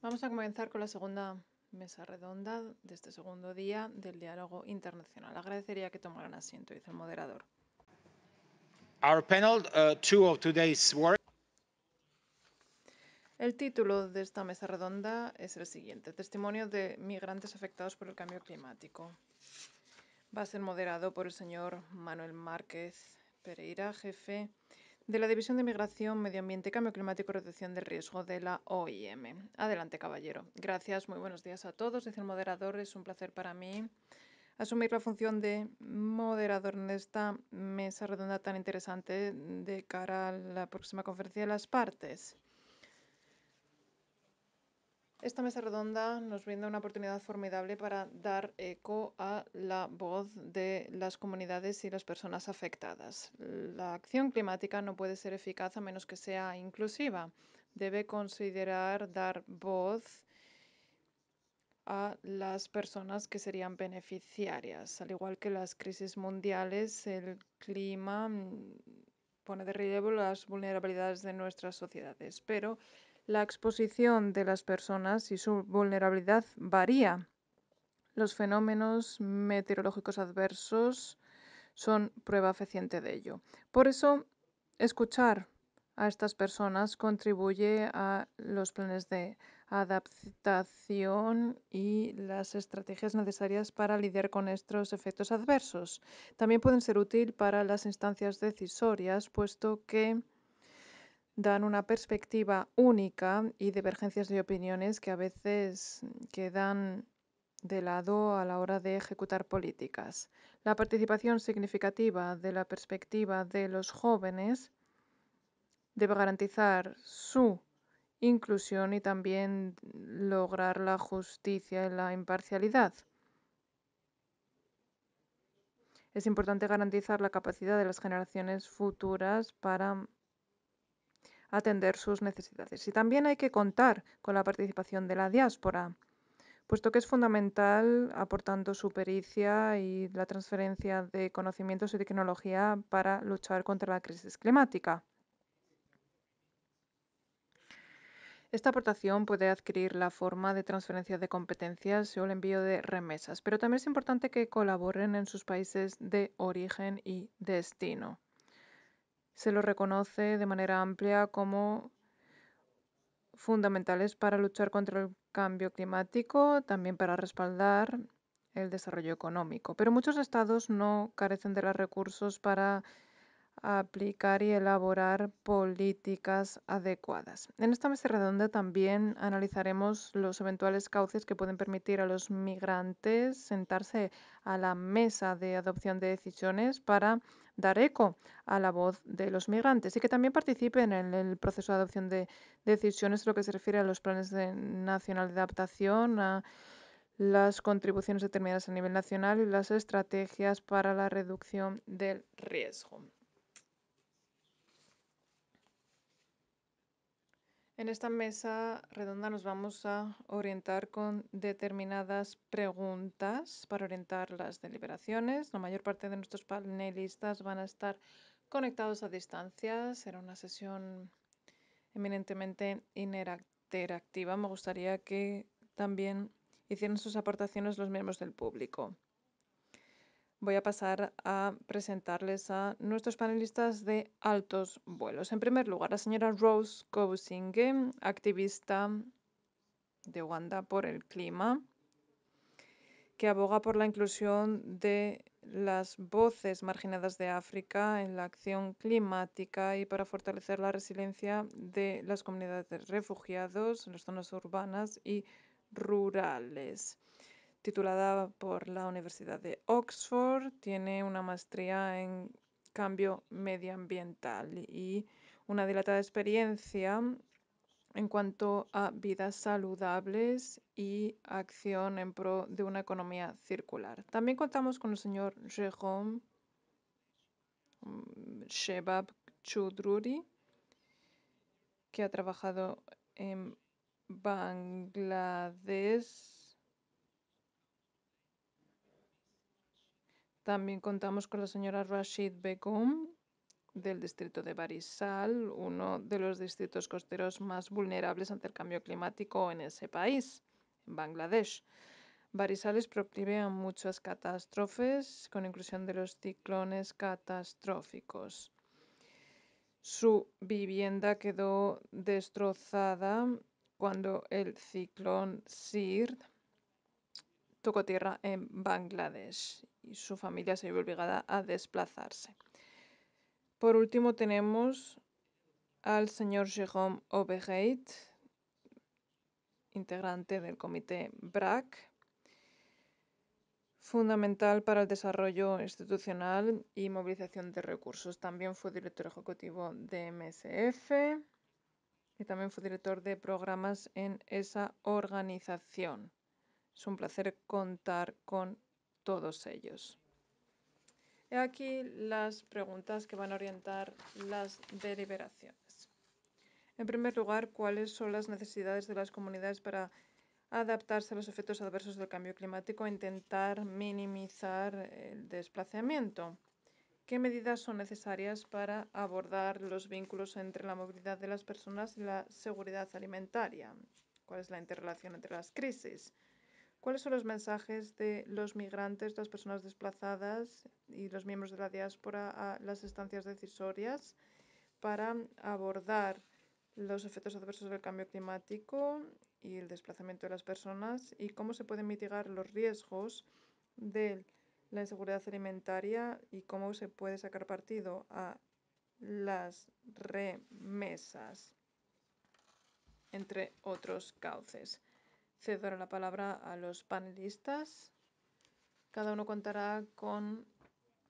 Vamos a comenzar con la segunda mesa redonda de este segundo día del diálogo internacional. Agradecería que tomaran asiento, dice el moderador. Uh, el título de esta mesa redonda es el siguiente: Testimonio de migrantes afectados por el cambio climático. Va a ser moderado por el señor Manuel Márquez Pereira, jefe de la División de Migración, Medio Ambiente, Cambio Climático y Reducción del Riesgo de la OIM. Adelante, caballero. Gracias, muy buenos días a todos. Dice el moderador, es un placer para mí asumir la función de moderador en esta mesa redonda tan interesante de cara a la próxima conferencia de las partes. Esta mesa redonda nos brinda una oportunidad formidable para dar eco a la voz de las comunidades y las personas afectadas. La acción climática no puede ser eficaz a menos que sea inclusiva. Debe considerar dar voz a las personas que serían beneficiarias. Al igual que las crisis mundiales, el clima mm, pone de relieve las vulnerabilidades de nuestras sociedades, pero la exposición de las personas y su vulnerabilidad varía. Los fenómenos meteorológicos adversos son prueba eficiente de ello. Por eso, escuchar a estas personas contribuye a los planes de adaptación y las estrategias necesarias para lidiar con estos efectos adversos. También pueden ser útil para las instancias decisorias, puesto que dan una perspectiva única y divergencias de opiniones que a veces mm, quedan de lado a la hora de ejecutar políticas. La participación significativa de la perspectiva de los jóvenes debe garantizar su inclusión y también lograr la justicia y la imparcialidad. Es importante garantizar la capacidad de las generaciones futuras para atender sus necesidades. Y también hay que contar con la participación de la diáspora, puesto que es fundamental aportando su pericia y la transferencia de conocimientos y tecnología para luchar contra la crisis climática. Esta aportación puede adquirir la forma de transferencia de competencias o el envío de remesas, pero también es importante que colaboren en sus países de origen y destino se lo reconoce de manera amplia como fundamentales para luchar contra el cambio climático, también para respaldar el desarrollo económico. Pero muchos estados no carecen de los recursos para aplicar y elaborar políticas adecuadas. En esta mesa redonda también analizaremos los eventuales cauces que pueden permitir a los migrantes sentarse a la mesa de adopción de decisiones para dar eco a la voz de los migrantes y que también participen en el proceso de adopción de decisiones en lo que se refiere a los planes de nacional de adaptación, a las contribuciones determinadas a nivel nacional y las estrategias para la reducción del riesgo. En esta mesa redonda nos vamos a orientar con determinadas preguntas para orientar las deliberaciones. La mayor parte de nuestros panelistas van a estar conectados a distancia. Será una sesión eminentemente interactiva. Me gustaría que también hicieran sus aportaciones los miembros del público voy a pasar a presentarles a nuestros panelistas de altos vuelos. En primer lugar, la señora Rose Kobusinge, activista de Uganda por el clima, que aboga por la inclusión de las voces marginadas de África en la acción climática y para fortalecer la resiliencia de las comunidades de refugiados en las zonas urbanas y rurales titulada por la Universidad de Oxford, tiene una maestría en cambio medioambiental y una dilatada experiencia en cuanto a vidas saludables y acción en pro de una economía circular. También contamos con el señor Jérôme mm, Shebab Chudruri, que ha trabajado en Bangladesh También contamos con la señora Rashid Begum del distrito de Barisal, uno de los distritos costeros más vulnerables ante el cambio climático en ese país, en Bangladesh. Barisal es proclive a muchas catástrofes, con inclusión de los ciclones catastróficos. Su vivienda quedó destrozada cuando el ciclón Sird tocó tierra en Bangladesh y su familia se vio obligada a desplazarse. Por último tenemos al señor Jérôme Obegeit, integrante del comité BRAC, fundamental para el desarrollo institucional y movilización de recursos. También fue director ejecutivo de MSF y también fue director de programas en esa organización. Es un placer contar con todos ellos. He aquí las preguntas que van a orientar las deliberaciones. En primer lugar, ¿cuáles son las necesidades de las comunidades para adaptarse a los efectos adversos del cambio climático e intentar minimizar el desplazamiento? ¿Qué medidas son necesarias para abordar los vínculos entre la movilidad de las personas y la seguridad alimentaria? ¿Cuál es la interrelación entre las crisis? ¿Cuáles son los mensajes de los migrantes, las personas desplazadas y los miembros de la diáspora a las estancias decisorias para abordar los efectos adversos del cambio climático y el desplazamiento de las personas y cómo se pueden mitigar los riesgos de la inseguridad alimentaria y cómo se puede sacar partido a las remesas, entre otros cauces cedo la palabra a los panelistas. Cada uno contará con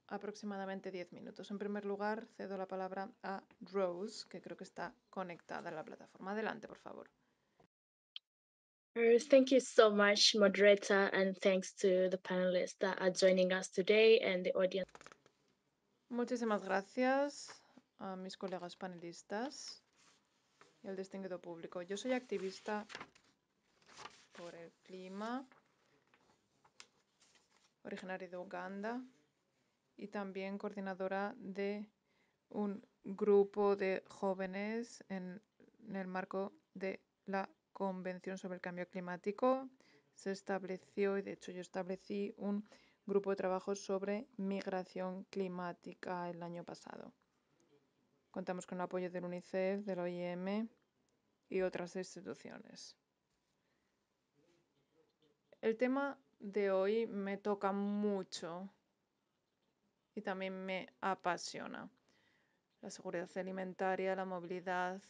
aproximadamente 10 minutos. En primer lugar, cedo la palabra a Rose, que creo que está conectada a la plataforma. Adelante, por favor. Thank you so much, moderator, and thanks to the panelists that are joining us today Muchísimas gracias a mis colegas panelistas y al distinguido público. Yo soy activista por el clima, originaria de Uganda y también coordinadora de un grupo de jóvenes en, el marco de la Convención sobre el Cambio Climático. Se estableció, y de hecho yo establecí un grupo de trabajo sobre migración climática el año pasado. Contamos con el apoyo del UNICEF, del OIM y otras instituciones. El tema de hoy me toca mucho y también me apasiona. La seguridad alimentaria, la movilidad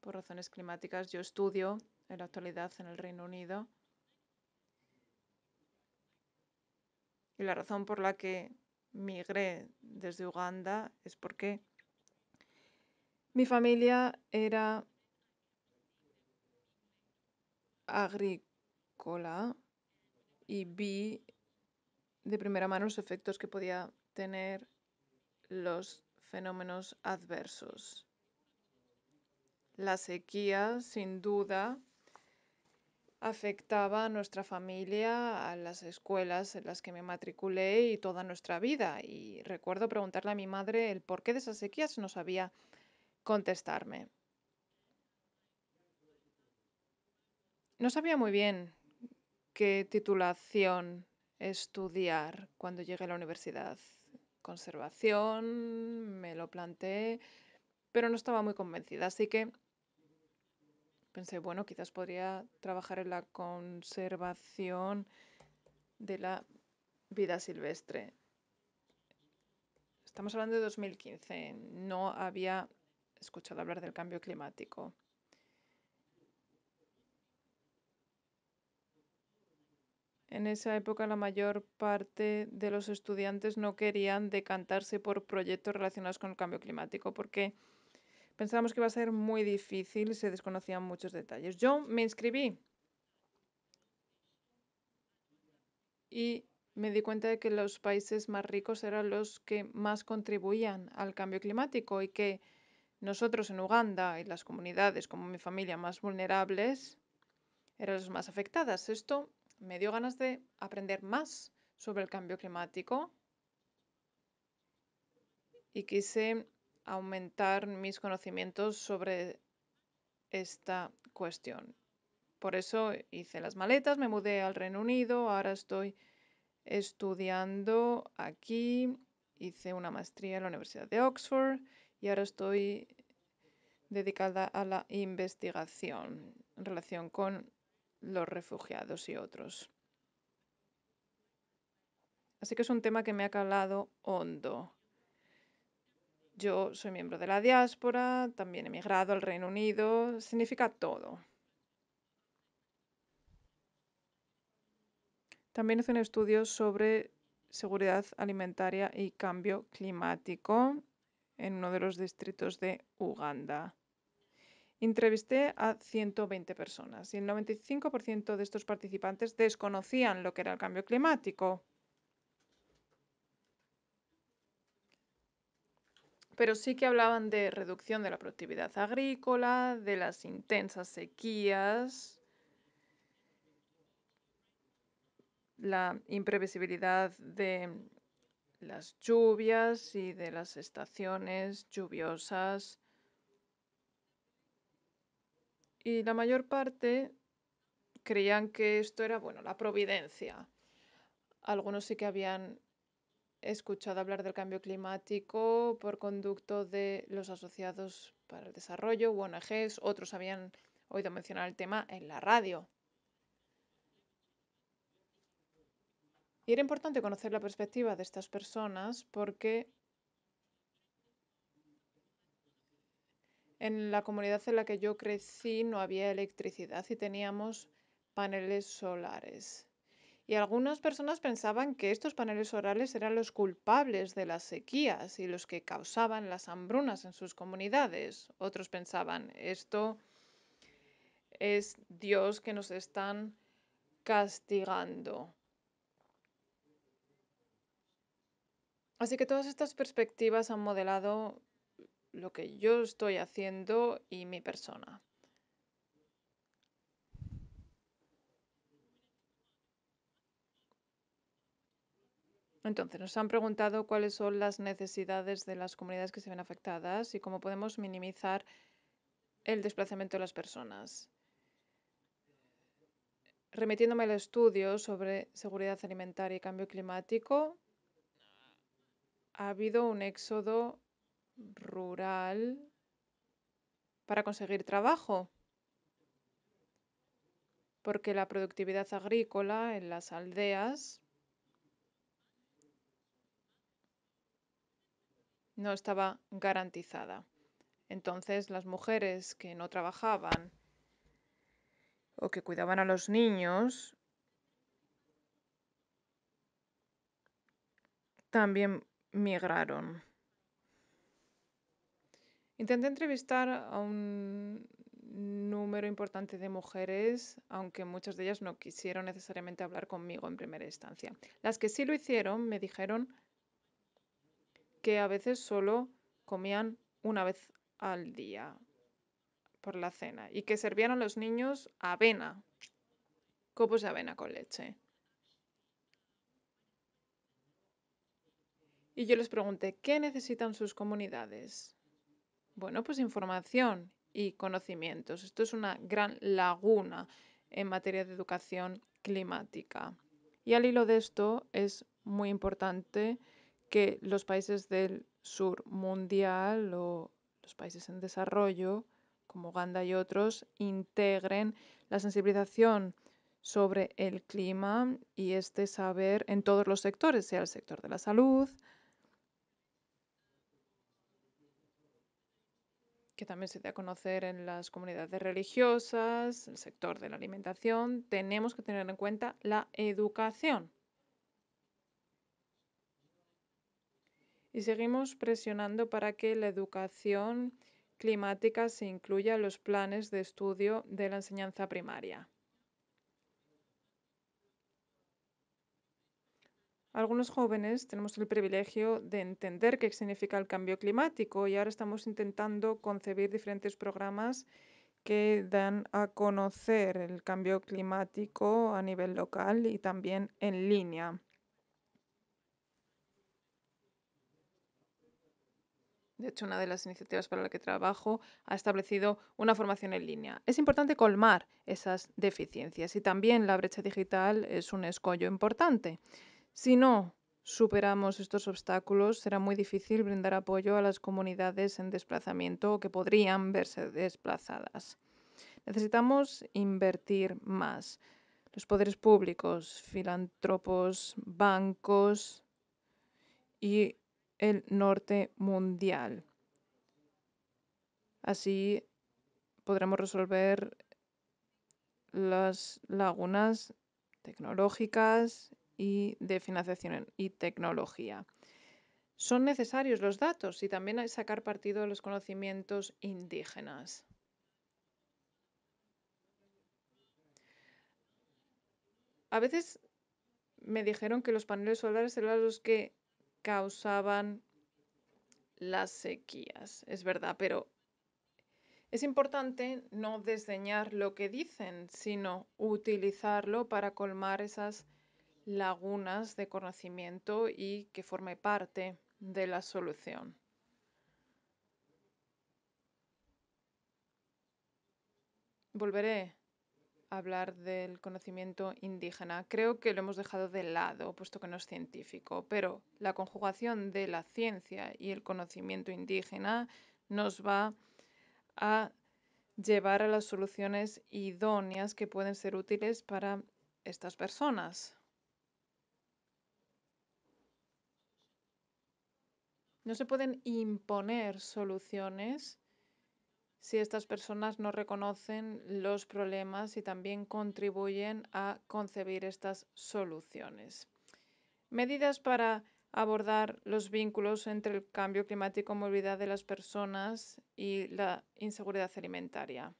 por razones climáticas. Yo estudio en la actualidad en el Reino Unido. Y la razón por la que migré desde Uganda es porque mi familia era agrícola y vi de primera mano los efectos que podía tener los fenómenos adversos. La sequía, sin duda, afectaba a nuestra familia, a las escuelas en las que me matriculé y toda nuestra vida. Y recuerdo preguntarle a mi madre el porqué de esas sequías, no sabía contestarme. No sabía muy bien qué titulación estudiar cuando llegué a la universidad. Conservación, me lo planteé, pero no estaba muy convencida, así que pensé, bueno, quizás podría trabajar en la conservación de la vida silvestre. Estamos hablando de 2015, no había escuchado hablar del cambio climático. En esa época la mayor parte de los estudiantes no querían decantarse por proyectos relacionados con el cambio climático porque pensábamos que iba a ser muy difícil y se desconocían muchos detalles. Yo me inscribí y me di cuenta de que los países más ricos eran los que más contribuían al cambio climático y que nosotros en Uganda y las comunidades como mi familia más vulnerables eran las más afectadas. Esto me dio ganas de aprender más sobre el cambio climático y quise aumentar mis conocimientos sobre esta cuestión. Por eso hice las maletas, me mudé al Reino Unido, ahora estoy estudiando aquí, hice una maestría en la Universidad de Oxford y ahora estoy dedicada a la investigación en relación con los refugiados y otros. Así que es un tema que me ha calado hondo. Yo soy miembro de la diáspora, también he emigrado al Reino Unido, significa todo. También hice un estudio sobre seguridad alimentaria y cambio climático en uno de los distritos de Uganda. Entrevisté a 120 personas y el 95% de estos participantes desconocían lo que era el cambio climático. Pero sí que hablaban de reducción de la productividad agrícola, de las intensas sequías, la imprevisibilidad de las lluvias y de las estaciones lluviosas y la mayor parte creían que esto era, bueno, la providencia. Algunos sí que habían escuchado hablar del cambio climático por conducto de los asociados para el desarrollo, ONGs, otros habían oído mencionar el tema en la radio. Y era importante conocer la perspectiva de estas personas porque En la comunidad en la que yo crecí no había electricidad y teníamos paneles solares. Y algunas personas pensaban que estos paneles solares eran los culpables de las sequías y los que causaban las hambrunas en sus comunidades. Otros pensaban, esto es Dios que nos están castigando. Así que todas estas perspectivas han modelado lo que yo estoy haciendo y mi persona. Entonces, nos han preguntado cuáles son las necesidades de las comunidades que se ven afectadas y cómo podemos minimizar el desplazamiento de las personas. Remitiéndome al estudio sobre seguridad alimentaria y cambio climático, ha habido un éxodo rural para conseguir trabajo, porque la productividad agrícola en las aldeas no estaba garantizada. Entonces las mujeres que no trabajaban o que cuidaban a los niños también migraron. Intenté entrevistar a un número importante de mujeres, aunque muchas de ellas no quisieron necesariamente hablar conmigo en primera instancia. Las que sí lo hicieron me dijeron que a veces solo comían una vez al día por la cena y que servían a los niños avena, copos de avena con leche. Y yo les pregunté, ¿qué necesitan sus comunidades? Bueno, pues información y conocimientos. Esto es una gran laguna en materia de educación climática. Y al hilo de esto es muy importante que los países del sur mundial o los países en desarrollo, como Uganda y otros, integren la sensibilización sobre el clima y este saber en todos los sectores, sea el sector de la salud, que también se da a conocer en las comunidades religiosas, el sector de la alimentación, tenemos que tener en cuenta la educación. Y seguimos presionando para que la educación climática se incluya en los planes de estudio de la enseñanza primaria. Algunos jóvenes tenemos el privilegio de entender qué significa el cambio climático y ahora estamos intentando concebir diferentes programas que dan a conocer el cambio climático a nivel local y también en línea. De hecho, una de las iniciativas para la que trabajo ha establecido una formación en línea. Es importante colmar esas deficiencias y también la brecha digital es un escollo importante. Si no superamos estos obstáculos, será muy difícil brindar apoyo a las comunidades en desplazamiento o que podrían verse desplazadas. Necesitamos invertir más. Los poderes públicos, filántropos, bancos y el norte mundial. Así podremos resolver las lagunas tecnológicas y de financiación y tecnología. Son necesarios los datos y también hay sacar partido de los conocimientos indígenas. A veces me dijeron que los paneles solares eran los que causaban las sequías, es verdad, pero es importante no desdeñar lo que dicen, sino utilizarlo para colmar esas lagunas de conocimiento y que forme parte de la solución. Volveré a hablar del conocimiento indígena. Creo que lo hemos dejado de lado, puesto que no es científico, pero la conjugación de la ciencia y el conocimiento indígena nos va a llevar a las soluciones idóneas que pueden ser útiles para estas personas. No se pueden imponer soluciones si estas personas no reconocen los problemas y también contribuyen a concebir estas soluciones. Medidas para abordar los vínculos entre el cambio climático, movilidad de las personas y la inseguridad alimentaria.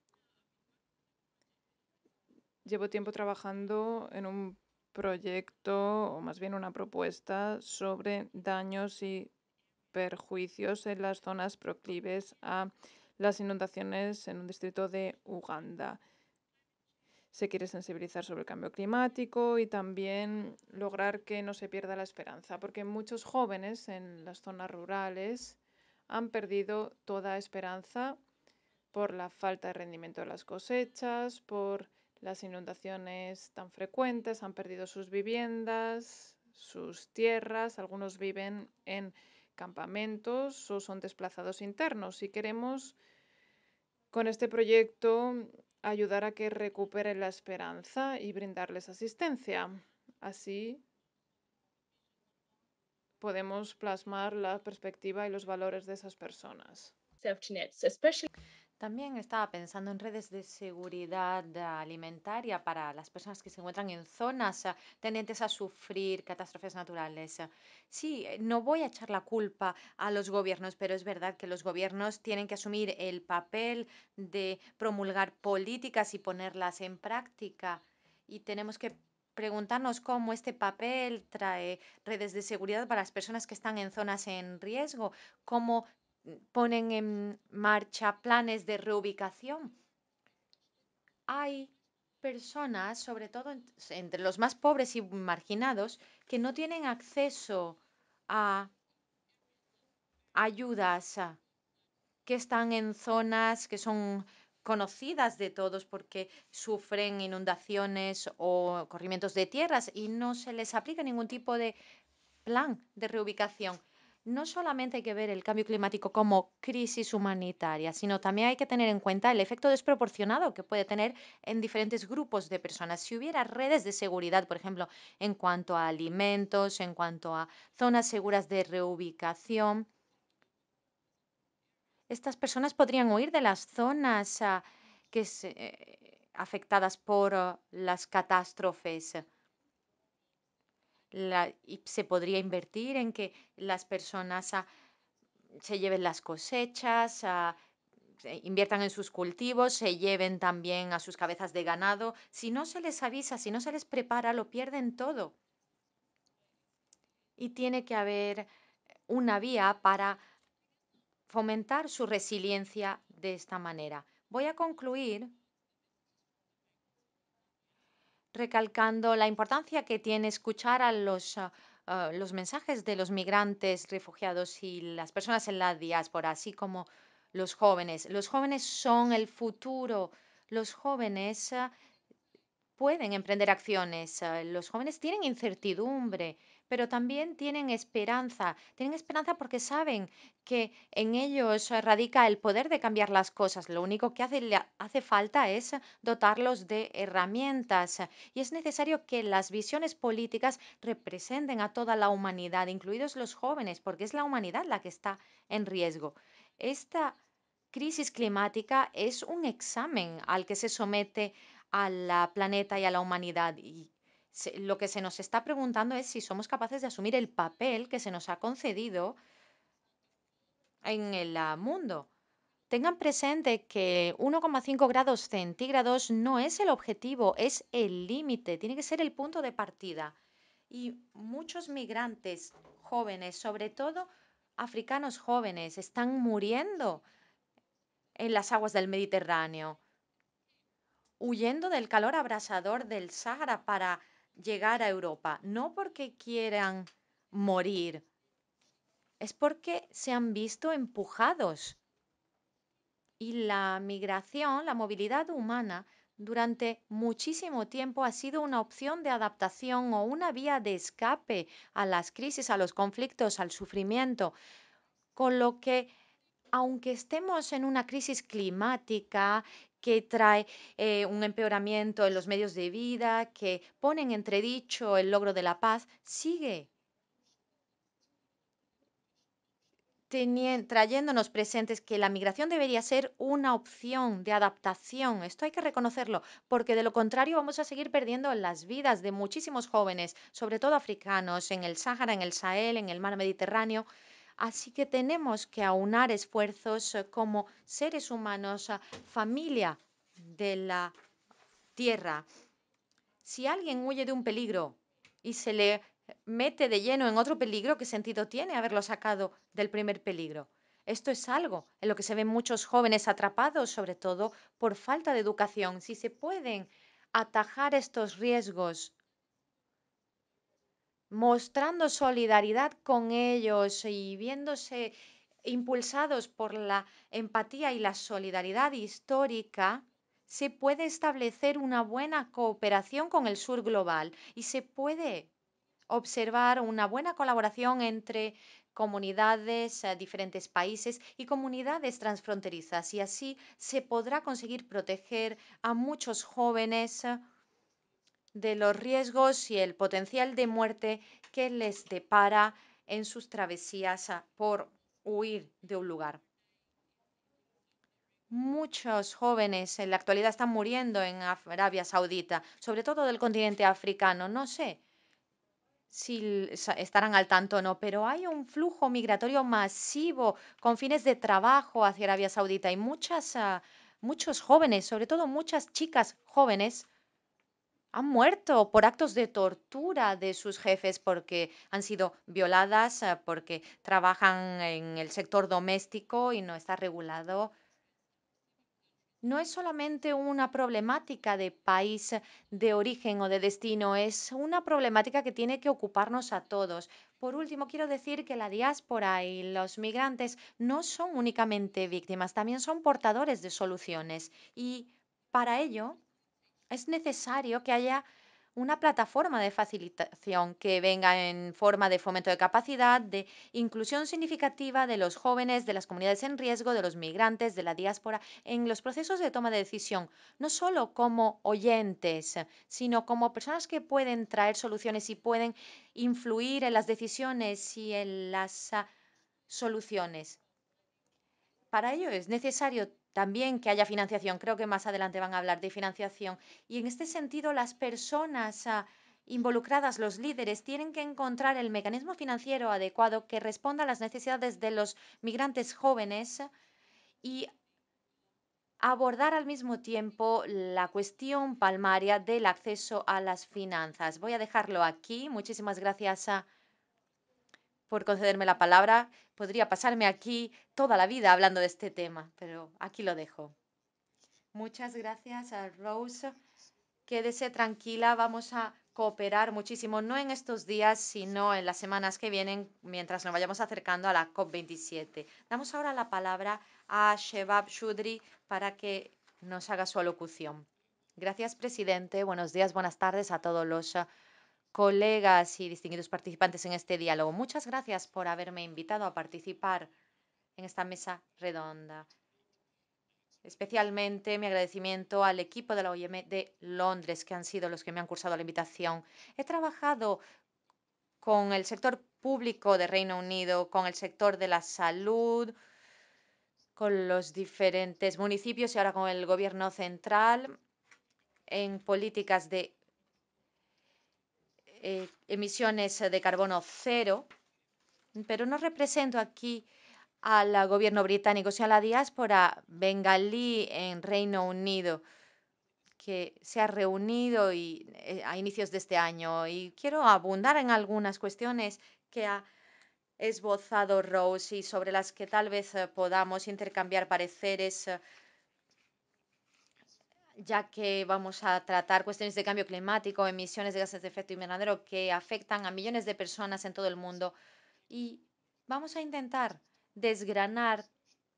Llevo tiempo trabajando en un proyecto, o más bien una propuesta, sobre daños y perjuicios en las zonas proclives a las inundaciones en un distrito de Uganda. Se quiere sensibilizar sobre el cambio climático y también lograr que no se pierda la esperanza, porque muchos jóvenes en las zonas rurales han perdido toda esperanza por la falta de rendimiento de las cosechas, por las inundaciones tan frecuentes, han perdido sus viviendas, sus tierras, algunos viven en campamentos o son desplazados internos. Y queremos con este proyecto ayudar a que recuperen la esperanza y brindarles asistencia. Así podemos plasmar la perspectiva y los valores de esas personas. También estaba pensando en redes de seguridad alimentaria para las personas que se encuentran en zonas ah, tendentes a sufrir catástrofes naturales. Sí, eh, no voy a echar la culpa a los gobiernos, pero es verdad que los gobiernos tienen que asumir el papel de promulgar políticas y ponerlas en práctica. Y tenemos que preguntarnos cómo este papel trae redes de seguridad para las personas que están en zonas en riesgo, cómo ponen en marcha planes de reubicación. Hay personas, sobre todo entre los más pobres y marginados, que no tienen acceso a ayudas, que están en zonas que son conocidas de todos porque sufren inundaciones o corrimientos de tierras y no se les aplica ningún tipo de plan de reubicación no solamente hay que ver el cambio climático como crisis humanitaria, sino también hay que tener en cuenta el efecto desproporcionado que puede tener en diferentes grupos de personas. Si hubiera redes de seguridad, por ejemplo, en cuanto a alimentos, en cuanto a zonas seguras de reubicación, estas personas podrían huir de las zonas ah, que eh, afectadas por ah, las catástrofes se podría invertir en que las personas se lleven las cosechas, inviertan en sus cultivos, se lleven también a sus cabezas de ganado. Si no se les avisa, si no se les prepara, lo pierden todo. Y tiene que haber una vía para fomentar su resiliencia de esta manera. Voy a concluir recalcando la importancia que tiene escuchar a ah, ah, los, mensajes de los migrantes, refugiados y las personas en la diáspora, así como los jóvenes. Los jóvenes son el futuro. Los jóvenes ah, pueden emprender acciones. los jóvenes tienen incertidumbre pero también tienen esperanza. Tienen esperanza porque saben que en ellos radica el poder de cambiar las cosas. Lo único que hace, hace falta es dotarlos de herramientas. Y es necesario que las visiones políticas representen a toda la humanidad, incluidos los jóvenes, porque es la humanidad la que está en riesgo. Esta crisis climática es un examen al que se somete al planeta y a la humanidad y lo que se nos está preguntando es si somos capaces de asumir el papel que se nos ha concedido en el ah, mundo. Tengan presente que 1,5 grados centígrados no es el objetivo, es el límite, tiene que ser el punto de partida. Y muchos migrantes jóvenes, sobre todo africanos jóvenes, están muriendo en las aguas del Mediterráneo, huyendo del calor abrasador del Sahara para llegar a Europa, no porque quieran morir, es porque se han visto empujados. Y la migración, la movilidad humana, durante muchísimo tiempo ha sido una opción de adaptación o una vía de escape a las crisis, a los conflictos, al sufrimiento, con lo que aunque estemos en una crisis climática que trae eh, un empeoramiento en los medios de vida, que ponen entredicho el logro de la paz, sigue trayéndonos presentes que la migración debería ser una opción de adaptación. Esto hay que reconocerlo, porque de lo contrario vamos a seguir perdiendo las vidas de muchísimos jóvenes, sobre todo africanos, en el Sáhara, en el Sahel, en el mar Mediterráneo. Así que tenemos que aunar esfuerzos eh, como seres humanos, eh, familia de la tierra. Si alguien huye de un peligro y se le eh, mete de lleno en otro peligro, ¿qué sentido tiene haberlo sacado del primer peligro? Esto es algo en lo que se ven muchos jóvenes atrapados, sobre todo por falta de educación. Si se pueden atajar estos riesgos mostrando solidaridad con ellos y viéndose impulsados por la empatía y la solidaridad histórica, se puede establecer una buena cooperación con el sur global y se puede observar una buena colaboración entre comunidades, eh, diferentes países y comunidades transfronterizas. Y así se podrá conseguir proteger a muchos jóvenes de los riesgos y el potencial de muerte que les depara en sus travesías por huir de un lugar. Muchos jóvenes en la actualidad están muriendo en Arabia Saudita, sobre todo del continente africano. No sé si estarán al tanto o no, pero hay un flujo migratorio masivo con fines de trabajo hacia Arabia Saudita y muchas, ah, muchos jóvenes, sobre todo muchas chicas jóvenes, han muerto por actos de tortura de sus jefes porque han sido violadas, eh, porque trabajan en el sector doméstico y no está regulado. No es solamente una problemática de país de origen o de destino, es una problemática que tiene que ocuparnos a todos. Por último, quiero decir que la diáspora y los migrantes no son únicamente víctimas, también son portadores de soluciones. Y para ello, es necesario que haya una plataforma de facilitación que venga en forma de fomento de capacidad, de inclusión significativa de los jóvenes, de las comunidades en riesgo, de los migrantes, de la diáspora, en los procesos de toma de decisión, no solo como oyentes, sino como personas que pueden traer soluciones y pueden influir en las decisiones y en las ah, soluciones. Para ello es necesario también que haya financiación. Creo que más adelante van a hablar de financiación. Y en este sentido, las personas ah, involucradas, los líderes, tienen que encontrar el mecanismo financiero adecuado que responda a las necesidades de los migrantes jóvenes y abordar al mismo tiempo la cuestión palmaria del acceso a las finanzas. Voy a dejarlo aquí. Muchísimas gracias a por concederme la palabra. Podría pasarme aquí toda la vida hablando de este tema, pero aquí lo dejo. Muchas gracias a Rose. Quédese tranquila, vamos a cooperar muchísimo, no en estos días, sino en las semanas que vienen, mientras nos vayamos acercando a la COP27. Damos ahora la palabra a Shebab Shudri para que nos haga su alocución. Gracias, presidente. Buenos días, buenas tardes a todos los colegas y distinguidos participantes en este diálogo. Muchas gracias por haberme invitado a participar en esta mesa redonda. Especialmente mi agradecimiento al equipo de la OIM de Londres, que han sido los que me han cursado la invitación. He trabajado con el sector público de Reino Unido, con el sector de la salud, con los diferentes municipios y ahora con el gobierno central en políticas de eh, emisiones de carbono cero, pero no represento aquí al gobierno británico, sino a la diáspora bengalí en Reino Unido, que se ha reunido eh, a inicios de este año. Y quiero abundar en algunas cuestiones que ha esbozado Rose y sobre las que tal vez eh, podamos intercambiar pareceres ya que vamos a tratar cuestiones de cambio climático, emisiones de gases de efecto invernadero que afectan a millones de personas en todo el mundo. Y vamos a intentar desgranar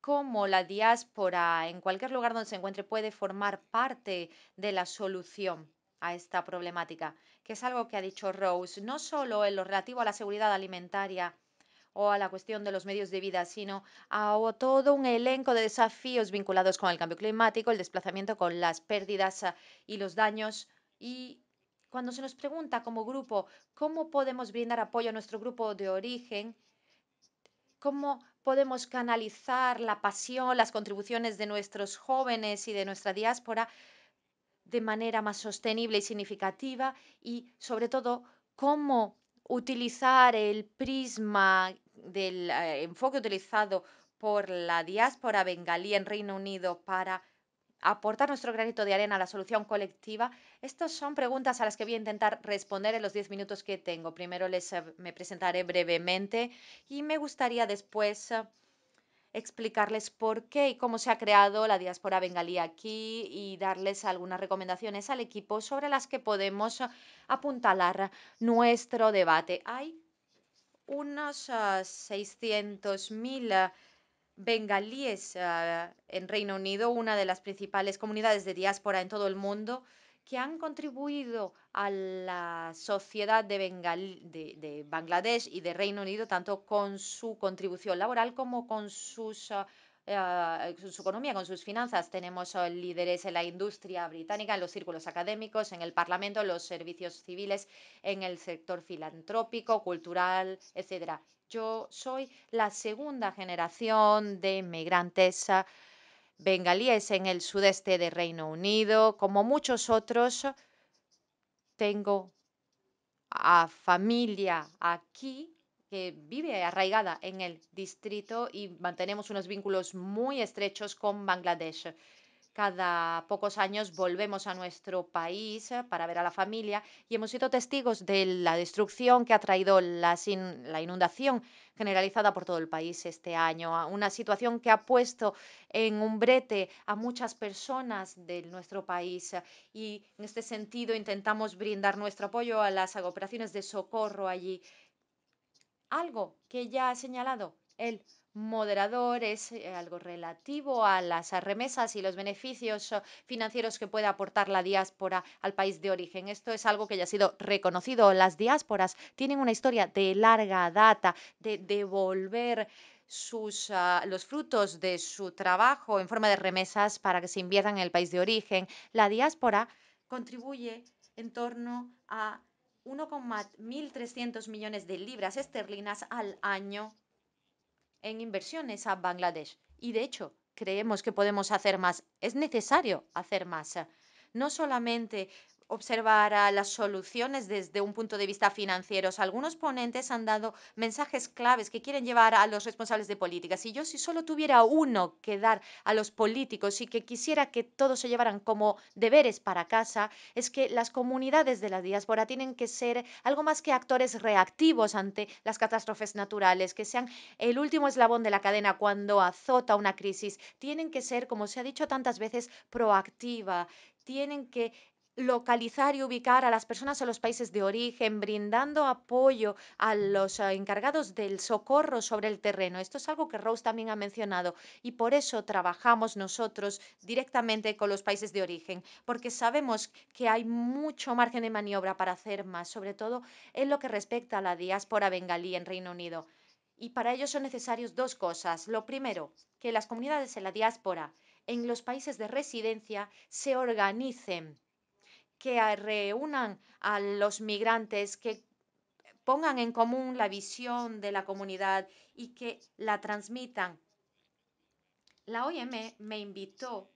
cómo la diáspora, en cualquier lugar donde se encuentre, puede formar parte de la solución a esta problemática, que es algo que ha dicho Rose, no solo en lo relativo a la seguridad alimentaria o a la cuestión de los medios de vida, sino a todo un elenco de desafíos vinculados con el cambio climático, el desplazamiento, con las pérdidas ah, y los daños. Y cuando se nos pregunta como grupo cómo podemos brindar apoyo a nuestro grupo de origen, cómo podemos canalizar la pasión, las contribuciones de nuestros jóvenes y de nuestra diáspora de manera más sostenible y significativa y sobre todo cómo utilizar el prisma del eh, enfoque utilizado por la diáspora bengalí en Reino Unido para aportar nuestro granito de arena a la solución colectiva? Estas son preguntas a las que voy a intentar responder en los diez minutos que tengo. Primero les, eh, me presentaré brevemente y me gustaría después eh, explicarles por qué y cómo se ha creado la diáspora bengalí aquí y darles algunas recomendaciones al equipo sobre las que podemos apuntalar nuestro debate. Hay unos 600.000 ah, ah, bengalíes ah, en Reino Unido, una de las principales comunidades de diáspora en todo el mundo, que han contribuido a la sociedad de, Bengal, de, Bangladesh y de Reino Unido, tanto con su contribución laboral como con sus, ah, eh, su economía, con sus finanzas. Tenemos ah, líderes en la industria británica, en los círculos académicos, en el Parlamento, en los servicios civiles, en el sector filantrópico, cultural, etcétera. Yo soy la segunda generación de inmigrantes ah, es en el sudeste de Reino Unido, como muchos otros, tengo a familia aquí que vive arraigada en el distrito y mantenemos unos vínculos muy estrechos con Bangladesh. Cada pocos años volvemos a nuestro país eh, para ver a la familia y hemos sido testigos de la destrucción que ha traído la, inundación generalizada por todo el país este año. Una situación que ha puesto en un brete a muchas personas de nuestro país y en este sentido intentamos brindar nuestro apoyo a las operaciones de socorro allí. Algo que ya ha señalado él moderador, es eh, algo relativo a las remesas y los beneficios eh, financieros que puede aportar la diáspora al país de origen. Esto es algo que ya ha sido reconocido. Las diásporas tienen una historia de larga data, de devolver sus, ah, los frutos de su trabajo en forma de remesas para que se inviertan en el país de origen. La diáspora contribuye en torno a 1.300 millones de libras esterlinas al año en inversiones a Bangladesh. Y de hecho, creemos que podemos hacer más. Es necesario hacer más. No solamente observar las soluciones desde un punto de vista financiero. algunos ponentes han dado mensajes claves que quieren llevar a los responsables de políticas y yo si solo tuviera uno que dar a los políticos y que quisiera que todos se llevaran como deberes para casa, es que las comunidades de la diáspora tienen que ser algo más que actores reactivos ante las catástrofes naturales, que sean el último eslabón de la cadena cuando azota una crisis. Tienen que ser, como se ha dicho tantas veces, proactiva, tienen que localizar y ubicar a las personas en los países de origen, brindando apoyo a los eh, encargados del socorro sobre el terreno. Esto es algo que Rose también ha mencionado y por eso trabajamos nosotros directamente con los países de origen, porque sabemos que hay mucho margen de maniobra para hacer más, sobre todo en lo que respecta a la diáspora bengalí en Reino Unido. Y para ello son necesarias dos cosas. Lo primero, que las comunidades en la diáspora en los países de residencia se organicen que reúnan a los migrantes, que pongan en común la visión de la comunidad y que la transmitan. La OIM me invitó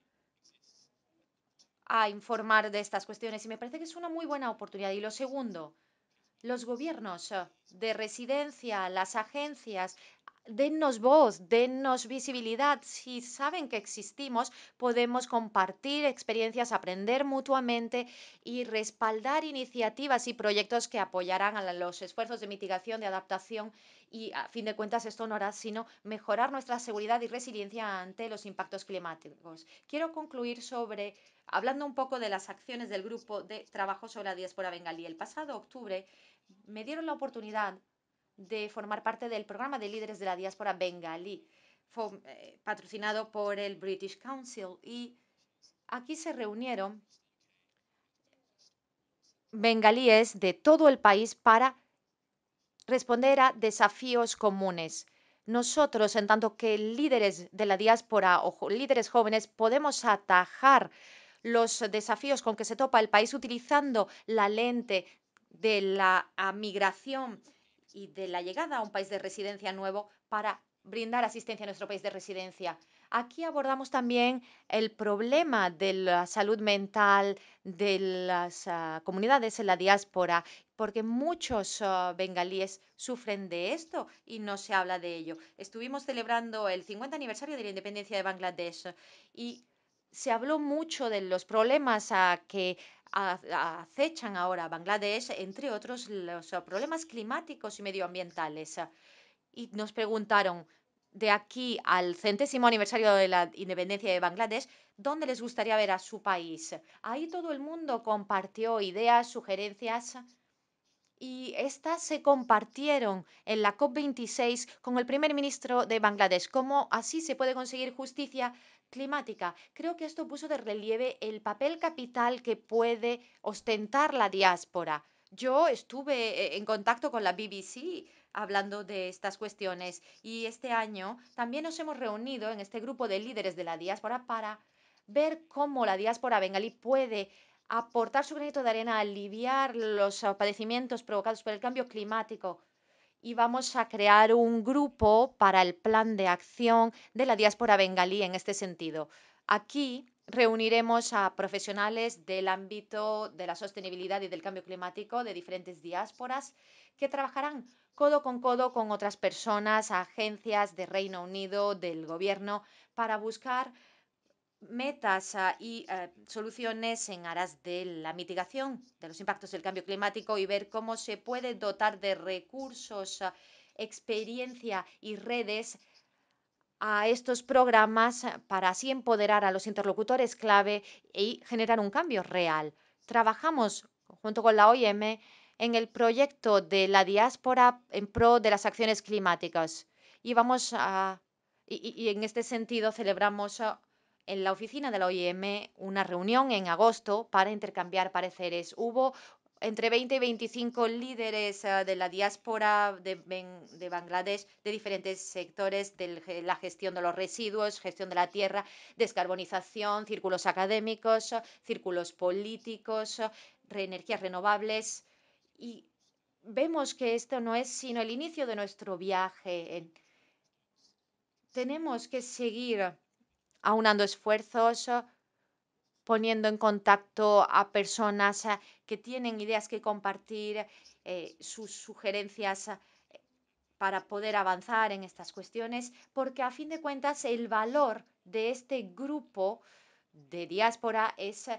a informar de estas cuestiones y me parece que es una muy buena oportunidad. Y lo segundo, los gobiernos eh, de residencia, las agencias dennos voz, dennos visibilidad. Si saben que existimos, podemos compartir experiencias, aprender mutuamente y respaldar iniciativas y proyectos que apoyarán a los esfuerzos de mitigación, de adaptación y, a fin de cuentas, esto no hará sino mejorar nuestra seguridad y resiliencia ante los impactos climáticos. Quiero concluir sobre hablando un poco de las acciones del grupo de trabajo sobre la diáspora bengalí. El pasado octubre me dieron la oportunidad de formar parte del programa de líderes de la diáspora bengalí, eh, patrocinado por el British Council. Y aquí se reunieron bengalíes de todo el país para responder a desafíos comunes. Nosotros, en tanto que líderes de la diáspora o líderes jóvenes, podemos atajar los desafíos con que se topa el país utilizando la lente de la migración y de la llegada a un país de residencia nuevo para brindar asistencia a nuestro país de residencia. Aquí abordamos también el problema de la salud mental de las ah, comunidades en la diáspora, porque muchos ah, bengalíes sufren de esto y no se habla de ello. Estuvimos celebrando el 50 aniversario de la independencia de Bangladesh y se habló mucho de los problemas a que acechan ahora Bangladesh, entre otros los ah, problemas climáticos y medioambientales. Ah, y nos preguntaron, de aquí al centésimo aniversario de la independencia de Bangladesh, ¿dónde les gustaría ver a su país? Ahí todo el mundo compartió ideas, sugerencias ah, y estas se compartieron en la COP26 con el primer ministro de Bangladesh. ¿Cómo así se puede conseguir justicia climática. Creo que esto puso de relieve el papel capital que puede ostentar la diáspora. Yo estuve eh, en contacto con la BBC hablando de estas cuestiones y este año también nos hemos reunido en este grupo de líderes de la diáspora para ver cómo la diáspora bengalí puede aportar su granito de arena a aliviar los padecimientos provocados por el cambio climático y vamos a crear un grupo para el plan de acción de la diáspora bengalí en este sentido. Aquí reuniremos a profesionales del ámbito de la sostenibilidad y del cambio climático de diferentes diásporas que trabajarán codo con codo con otras personas, agencias de Reino Unido, del gobierno, para buscar metas y eh, soluciones en aras de la mitigación de los impactos del cambio climático y ver cómo se puede dotar de recursos, eh, experiencia y redes a estos programas eh, para así empoderar a los interlocutores clave y generar un cambio real. Trabajamos junto con la OIM en el proyecto de la diáspora en pro de las acciones climáticas y vamos a y, y, en este sentido celebramos en la oficina de la OIM una reunión en agosto para intercambiar pareceres. Hubo entre 20 y 25 líderes eh, de la diáspora de, Bangladesh de diferentes sectores de la gestión de los residuos, gestión de la tierra, descarbonización, círculos académicos, círculos políticos, energías renovables. Y vemos que esto no es sino el inicio de nuestro viaje. Tenemos que seguir aunando esfuerzos, poniendo en contacto a personas eh, que tienen ideas que compartir, eh, sus sugerencias eh, para poder avanzar en estas cuestiones, porque a fin de cuentas el valor de este grupo de diáspora es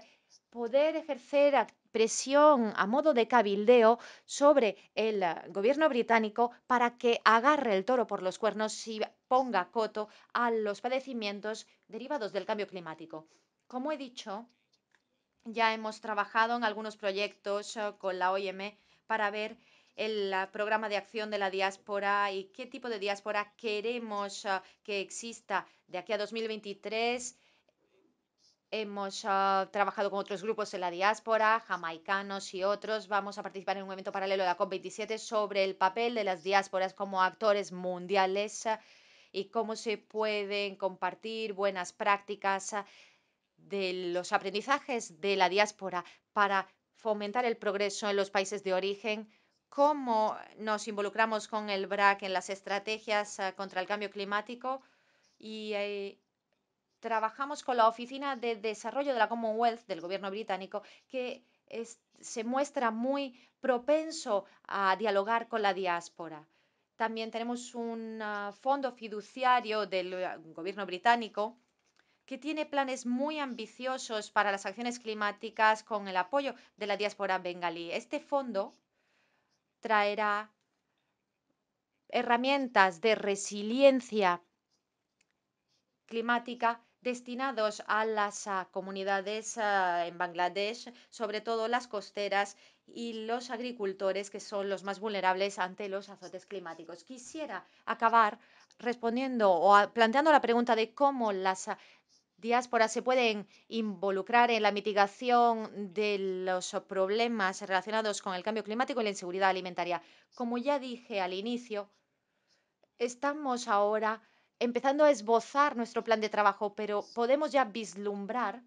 poder ejercer presión a modo de cabildeo sobre el gobierno británico para que agarre el toro por los cuernos ponga coto a los padecimientos derivados del cambio climático. Como he dicho, ya hemos trabajado en algunos proyectos eh, con la OIM para ver el programa de acción de la diáspora y qué tipo de diáspora queremos eh, que exista de aquí a 2023. Hemos eh, trabajado con otros grupos en la diáspora, jamaicanos y otros. Vamos a participar en un evento paralelo de la COP27 sobre el papel de las diásporas como actores mundiales y cómo se pueden compartir buenas prácticas ah, de los aprendizajes de la diáspora para fomentar el progreso en los países de origen, cómo nos involucramos con el BRAC en las estrategias ah, contra el cambio climático y eh, trabajamos con la Oficina de Desarrollo de la Commonwealth del Gobierno británico, que se muestra muy propenso a dialogar con la diáspora. También tenemos un ah, fondo fiduciario del ah, gobierno británico que tiene planes muy ambiciosos para las acciones climáticas con el apoyo de la diáspora bengalí. Este fondo traerá herramientas de resiliencia climática destinados a las ah, comunidades en Bangladesh, sobre todo las costeras y los agricultores, que son los más vulnerables ante los azotes climáticos. Quisiera acabar respondiendo o planteando la pregunta de cómo las diásporas se pueden involucrar en la mitigación de los problemas relacionados con el cambio climático y la inseguridad alimentaria. Como ya dije al inicio, estamos ahora empezando a esbozar nuestro plan de trabajo, pero podemos ya vislumbrar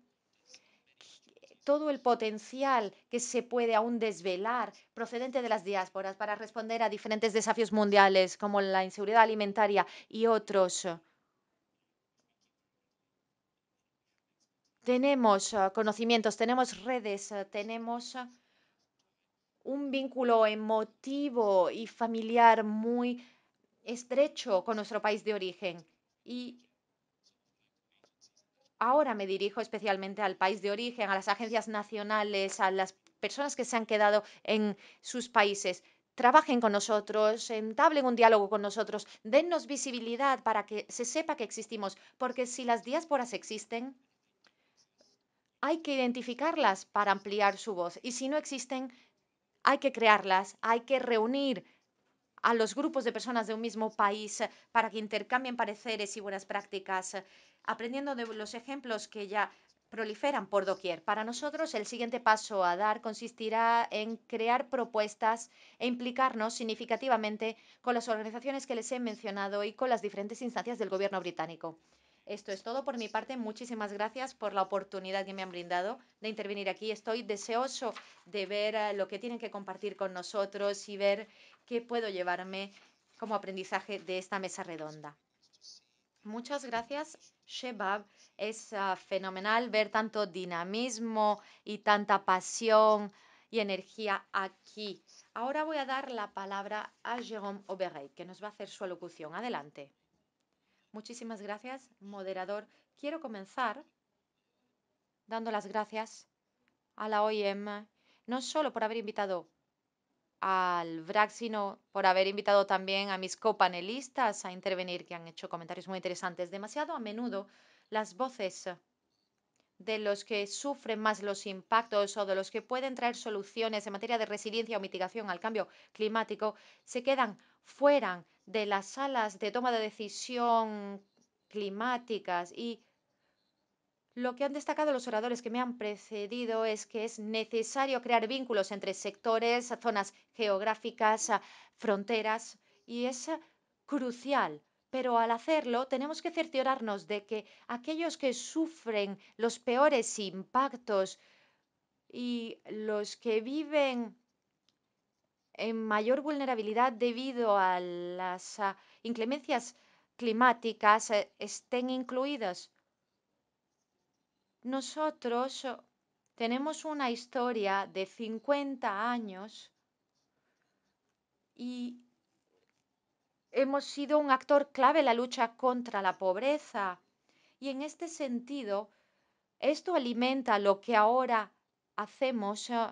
todo el potencial que se puede aún desvelar procedente de las diásporas para responder a diferentes desafíos mundiales como la inseguridad alimentaria y otros. Tenemos eh, conocimientos, tenemos redes, eh, tenemos eh, un vínculo emotivo y familiar muy estrecho con nuestro país de origen y Ahora me dirijo especialmente al país de origen, a las agencias nacionales, a las personas que se han quedado en sus países trabajen con nosotros, entablen un diálogo con nosotros, dennos visibilidad para que se sepa que existimos, porque si las diásporas existen, hay que identificarlas para ampliar su voz y si no existen, hay que crearlas, hay que reunir a los grupos de personas de un mismo país eh, para que intercambien pareceres y buenas prácticas, eh, aprendiendo de los ejemplos que ya proliferan por doquier. Para nosotros, el siguiente paso a dar consistirá en crear propuestas e implicarnos significativamente con las organizaciones que les he mencionado y con las diferentes instancias del Gobierno británico. Esto es todo por mi parte. Muchísimas gracias por la oportunidad que me han brindado de intervenir aquí. Estoy deseoso de ver eh, lo que tienen que compartir con nosotros y ver qué puedo llevarme como aprendizaje de esta mesa redonda. Muchas gracias, Shebab. Es ah, fenomenal ver tanto dinamismo y tanta pasión y energía aquí. Ahora voy a dar la palabra a Jérôme Oberey, que nos va a hacer su alocución. Adelante. Muchísimas gracias, moderador. Quiero comenzar dando las gracias a la OIM, no solo por haber invitado al BRAC, sino por haber invitado también a mis copanelistas a intervenir, que han hecho comentarios muy interesantes. Demasiado a menudo las voces de los que sufren más los impactos o de los que pueden traer soluciones en materia de resiliencia o mitigación al cambio climático se quedan fuera de las salas de toma de decisión climáticas y lo que han destacado los oradores que me han precedido es que es necesario crear vínculos entre sectores, zonas geográficas, fronteras y es crucial pero al hacerlo tenemos que cerciorarnos de que aquellos que sufren los peores impactos y los que viven en mayor vulnerabilidad debido a las ah, inclemencias climáticas eh, estén incluidos. Nosotros oh, tenemos una historia de 50 años y hemos sido un actor clave en la lucha contra la pobreza. Y en este sentido, esto alimenta lo que ahora hacemos eh,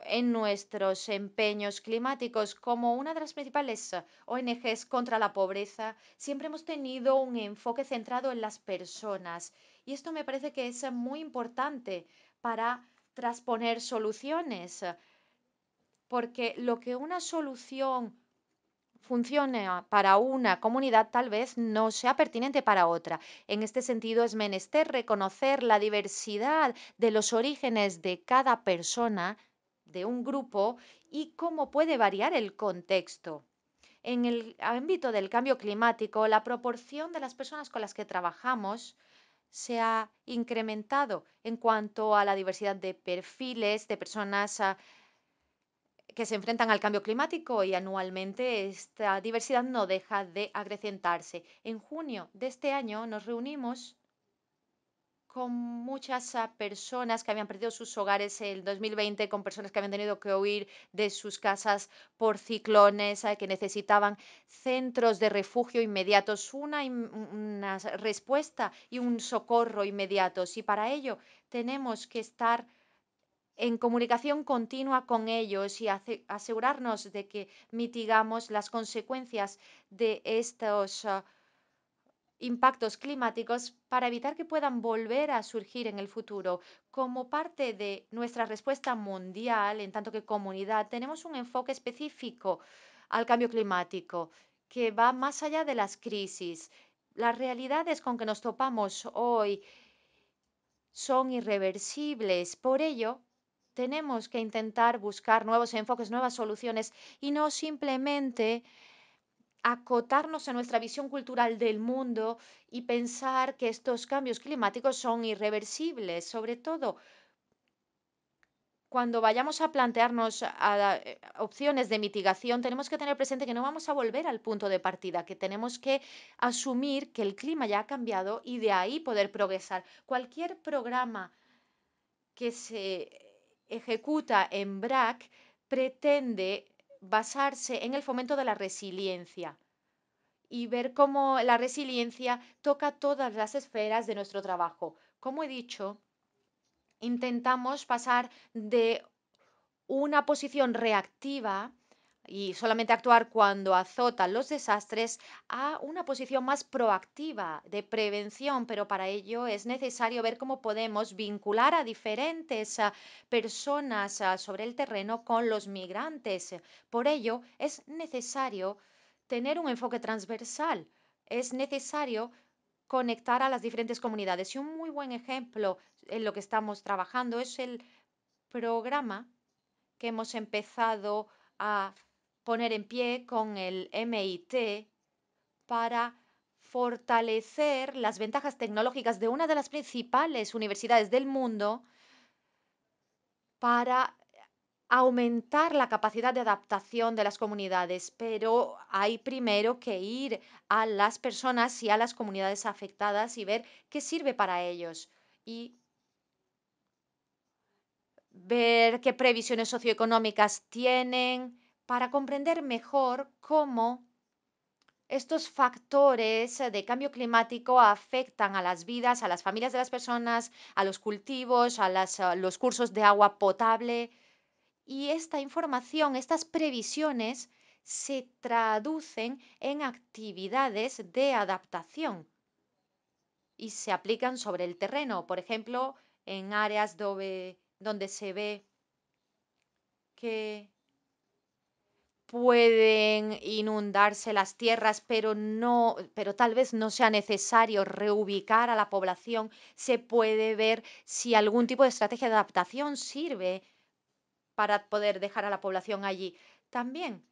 en nuestros empeños climáticos como una de las principales eh, ONGs contra la pobreza. Siempre hemos tenido un enfoque centrado en las personas y esto me parece que es muy importante para transponer soluciones, porque lo que una solución funciona para una comunidad tal vez no sea pertinente para otra. En este sentido es menester reconocer la diversidad de los orígenes de cada persona, de un grupo, y cómo puede variar el contexto. En el ámbito del cambio climático, la proporción de las personas con las que trabajamos se ha incrementado en cuanto a la diversidad de perfiles, de personas que se enfrentan al cambio climático y anualmente esta diversidad no deja de acrecentarse. En junio de este año nos reunimos con muchas ah, personas que habían perdido sus hogares en el 2020, con personas que habían tenido que huir de sus casas por ciclones, ah, que necesitaban centros de refugio inmediatos, una, una respuesta y un socorro inmediatos. Y para ello tenemos que estar en comunicación continua con ellos y asegurarnos de que mitigamos las consecuencias de estos ah, impactos climáticos para evitar que puedan volver a surgir en el futuro. Como parte de nuestra respuesta mundial, en tanto que comunidad, tenemos un enfoque específico al cambio climático que va más allá de las crisis. Las realidades con que nos topamos hoy son irreversibles. Por ello, tenemos que intentar buscar nuevos enfoques, nuevas soluciones y no simplemente acotarnos a nuestra visión cultural del mundo y pensar que estos cambios climáticos son irreversibles, sobre todo cuando vayamos a plantearnos eh, opciones de mitigación, tenemos que tener presente que no vamos a volver al punto de partida, que tenemos que asumir que el clima ya ha cambiado y de ahí poder progresar. Cualquier programa que se ejecuta en BRAC pretende basarse en el fomento de la resiliencia y ver cómo la resiliencia toca todas las esferas de nuestro trabajo. Como he dicho, intentamos pasar de una posición reactiva y solamente actuar cuando azotan los desastres a una posición más proactiva de prevención, pero para ello es necesario ver cómo podemos vincular a diferentes ah, personas ah, sobre el terreno con los migrantes. Por ello es necesario tener un enfoque transversal, es necesario conectar a las diferentes comunidades. Y un muy buen ejemplo en lo que estamos trabajando es el programa que hemos empezado a poner en pie con el MIT para fortalecer las ventajas tecnológicas de una de las principales universidades del mundo para aumentar la capacidad de adaptación de las comunidades, pero hay primero que ir a las personas y a las comunidades afectadas y ver qué sirve para ellos y ver qué previsiones socioeconómicas tienen, para comprender mejor cómo estos factores de cambio climático afectan a las vidas, a las familias de las personas, a los cultivos, a, los cursos de agua potable. Y esta información, estas previsiones, se traducen en actividades de adaptación y se aplican sobre el terreno, por ejemplo, en áreas donde se ve que pueden inundarse las tierras, pero no, pero tal vez no sea necesario reubicar a la población, se puede ver si algún tipo de estrategia de adaptación sirve para poder dejar a la población allí. También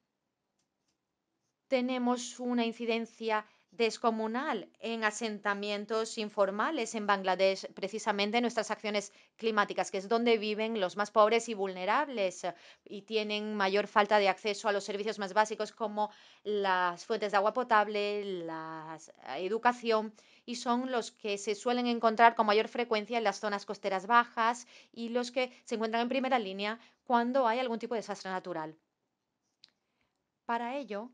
tenemos una incidencia descomunal en asentamientos informales en Bangladesh, precisamente en nuestras acciones climáticas, que es donde viven los más pobres y vulnerables eh, y tienen mayor falta de acceso a los servicios más básicos como las fuentes de agua potable, la eh, educación y son los que se suelen encontrar con mayor frecuencia en las zonas costeras bajas y los que se encuentran en primera línea cuando hay algún tipo de desastre natural. Para ello,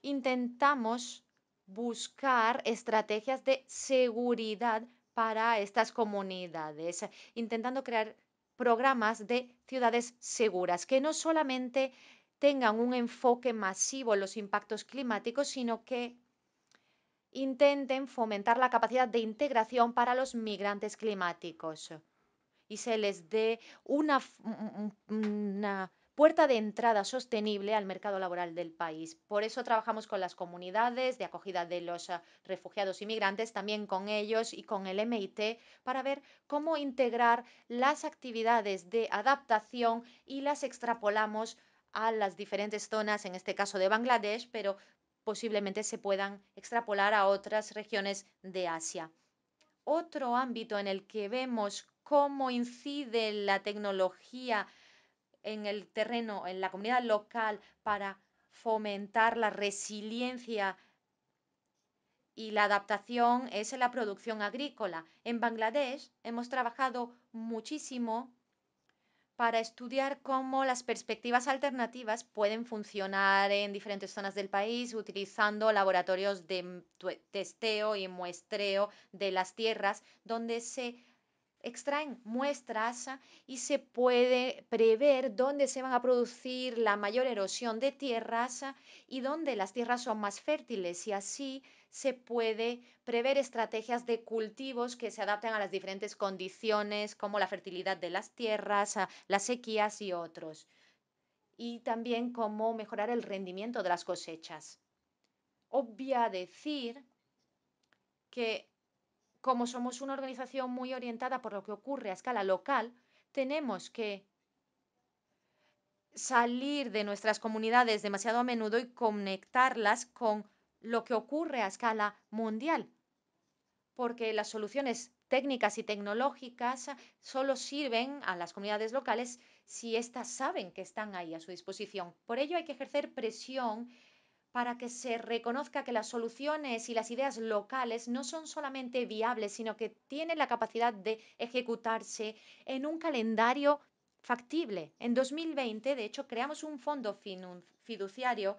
intentamos buscar estrategias de seguridad para estas comunidades, intentando crear programas de ciudades seguras que no solamente tengan un enfoque masivo en los impactos climáticos, sino que intenten fomentar la capacidad de integración para los migrantes climáticos y se les dé una, una puerta de entrada sostenible al mercado laboral del país. Por eso trabajamos con las comunidades de acogida de los ah, refugiados y migrantes, también con ellos y con el MIT, para ver cómo integrar las actividades de adaptación y las extrapolamos a las diferentes zonas, en este caso de Bangladesh, pero posiblemente se puedan extrapolar a otras regiones de Asia. Otro ámbito en el que vemos cómo incide la tecnología en el terreno, en la comunidad local, para fomentar la resiliencia y la adaptación es la producción agrícola. En Bangladesh hemos trabajado muchísimo para estudiar cómo las perspectivas alternativas pueden funcionar en diferentes zonas del país utilizando laboratorios de testeo y muestreo de las tierras donde se extraen muestras y se puede prever dónde se van a producir la mayor erosión de tierras y dónde las tierras son más fértiles y así se puede prever estrategias de cultivos que se adapten a las diferentes condiciones como la fertilidad de las tierras, las sequías y otros. Y también cómo mejorar el rendimiento de las cosechas. Obvia decir que como somos una organización muy orientada por lo que ocurre a escala local, tenemos que salir de nuestras comunidades demasiado a menudo y conectarlas con lo que ocurre a escala mundial, porque las soluciones técnicas y tecnológicas solo sirven a las comunidades locales si éstas saben que están ahí a su disposición. Por ello hay que ejercer presión para que se reconozca que las soluciones y las ideas locales no son solamente viables, sino que tienen la capacidad de ejecutarse en un calendario factible. En 2020, de hecho, creamos un fondo fiduciario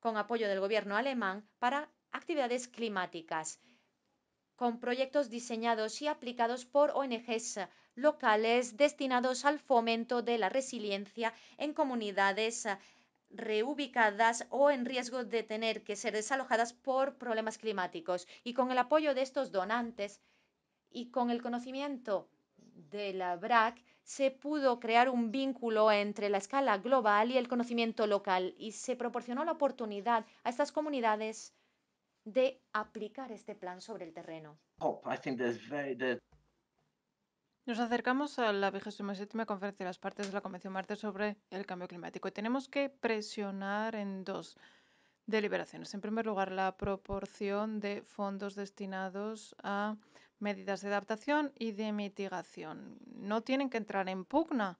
con apoyo del gobierno alemán para actividades climáticas, con proyectos diseñados y aplicados por ONGs locales destinados al fomento de la resiliencia en comunidades reubicadas o en riesgo de tener que ser desalojadas por problemas climáticos. Y con el apoyo de estos donantes y con el conocimiento de la BRAC, se pudo crear un vínculo entre la escala global y el conocimiento local y se proporcionó la oportunidad a estas comunidades de aplicar este plan sobre el terreno. Oh, nos acercamos a la 27 Conferencia de las Partes de la Convención Marte sobre el Cambio Climático y tenemos que presionar en dos deliberaciones. En primer lugar, la proporción de fondos destinados a medidas de adaptación y de mitigación. No tienen que entrar en pugna,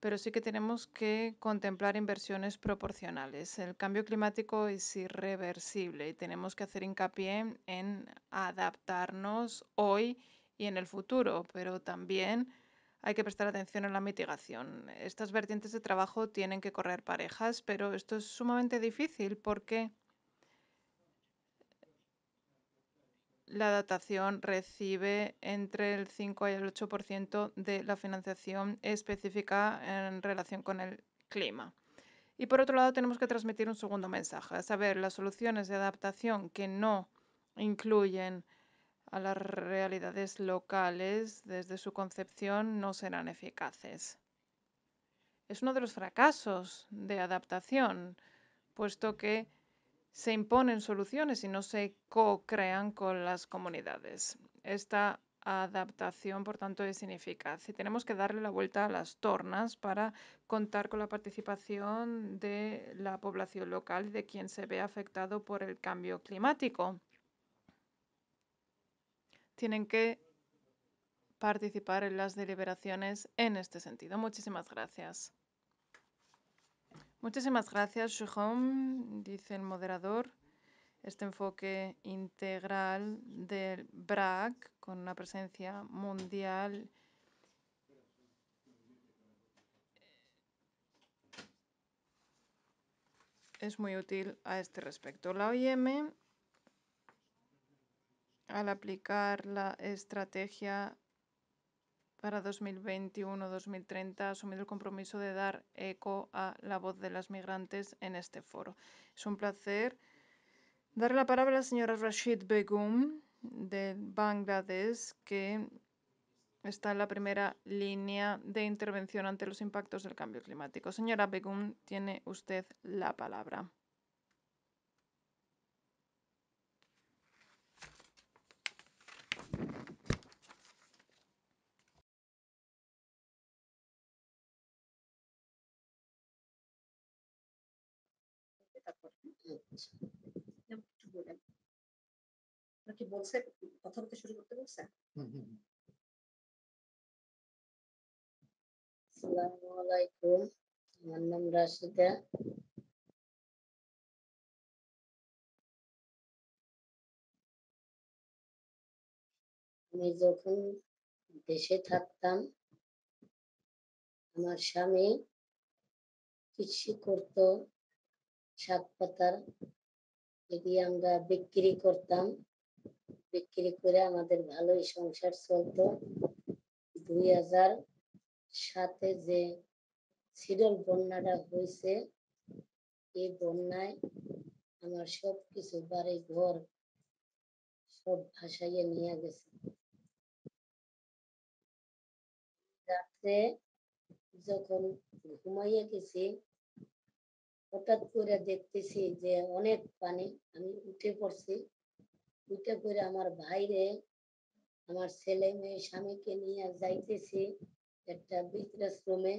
pero sí que tenemos que contemplar inversiones proporcionales. El cambio climático es irreversible y tenemos que hacer hincapié en adaptarnos hoy y en el futuro, pero también hay que prestar atención a la mitigación. Estas vertientes de trabajo tienen que correr parejas, pero esto es sumamente difícil porque la adaptación recibe entre el 5 y el 8% de la financiación específica en relación con el clima. Y por otro lado, tenemos que transmitir un segundo mensaje, a saber, las soluciones de adaptación que no incluyen a las realidades locales desde su concepción no serán eficaces. Es uno de los fracasos de adaptación, puesto que se imponen soluciones y no se co-crean con las comunidades. Esta adaptación, por tanto, es ineficaz y tenemos que darle la vuelta a las tornas para contar con la participación de la población local y de quien se ve afectado por el cambio climático tienen que participar en las deliberaciones en este sentido. Muchísimas gracias. Muchísimas gracias, Shuhom, dice el moderador. Este enfoque integral del BRAC con una presencia mundial eh, es muy útil a este respecto. La OIM al aplicar la estrategia para 2021-2030 ha asumido el compromiso de dar eco a la voz de las migrantes en este foro. Es un placer dar la palabra a la señora Rashid Begum de Bangladesh, que está en la primera línea de intervención ante los impactos del cambio climático. Señora Begum, tiene usted la palabra. মানে বলছে কথা বলতে শুরু করতে বলছে আলাইকুম আমার নাম রাশিদা আমি যখন দেশে থাকতাম আমার স্বামী কৃষি করতো শাক পাতার আমরা বিক্রি করতাম বিক্রি করে আমাদের ভালোই সংসার চলত দুই হাজার সাতে যে সিডল বন্যাটা হয়েছে এই বন্যায় আমার সব কিছু বাড়ি ঘর সব ভাসাইয়া নিয়ে গেছে রাত্রে যখন ঘুমাইয়া গেছি হঠাৎ করে দেখতেছি যে অনেক পানি আমি উঠে পড়ছি উঠে পড়ে আমার ভাইরে আমার ছেলে মেয়ে স্বামীকে নিয়ে যাইতেছি একটা বৃদ্ধাশ্রমে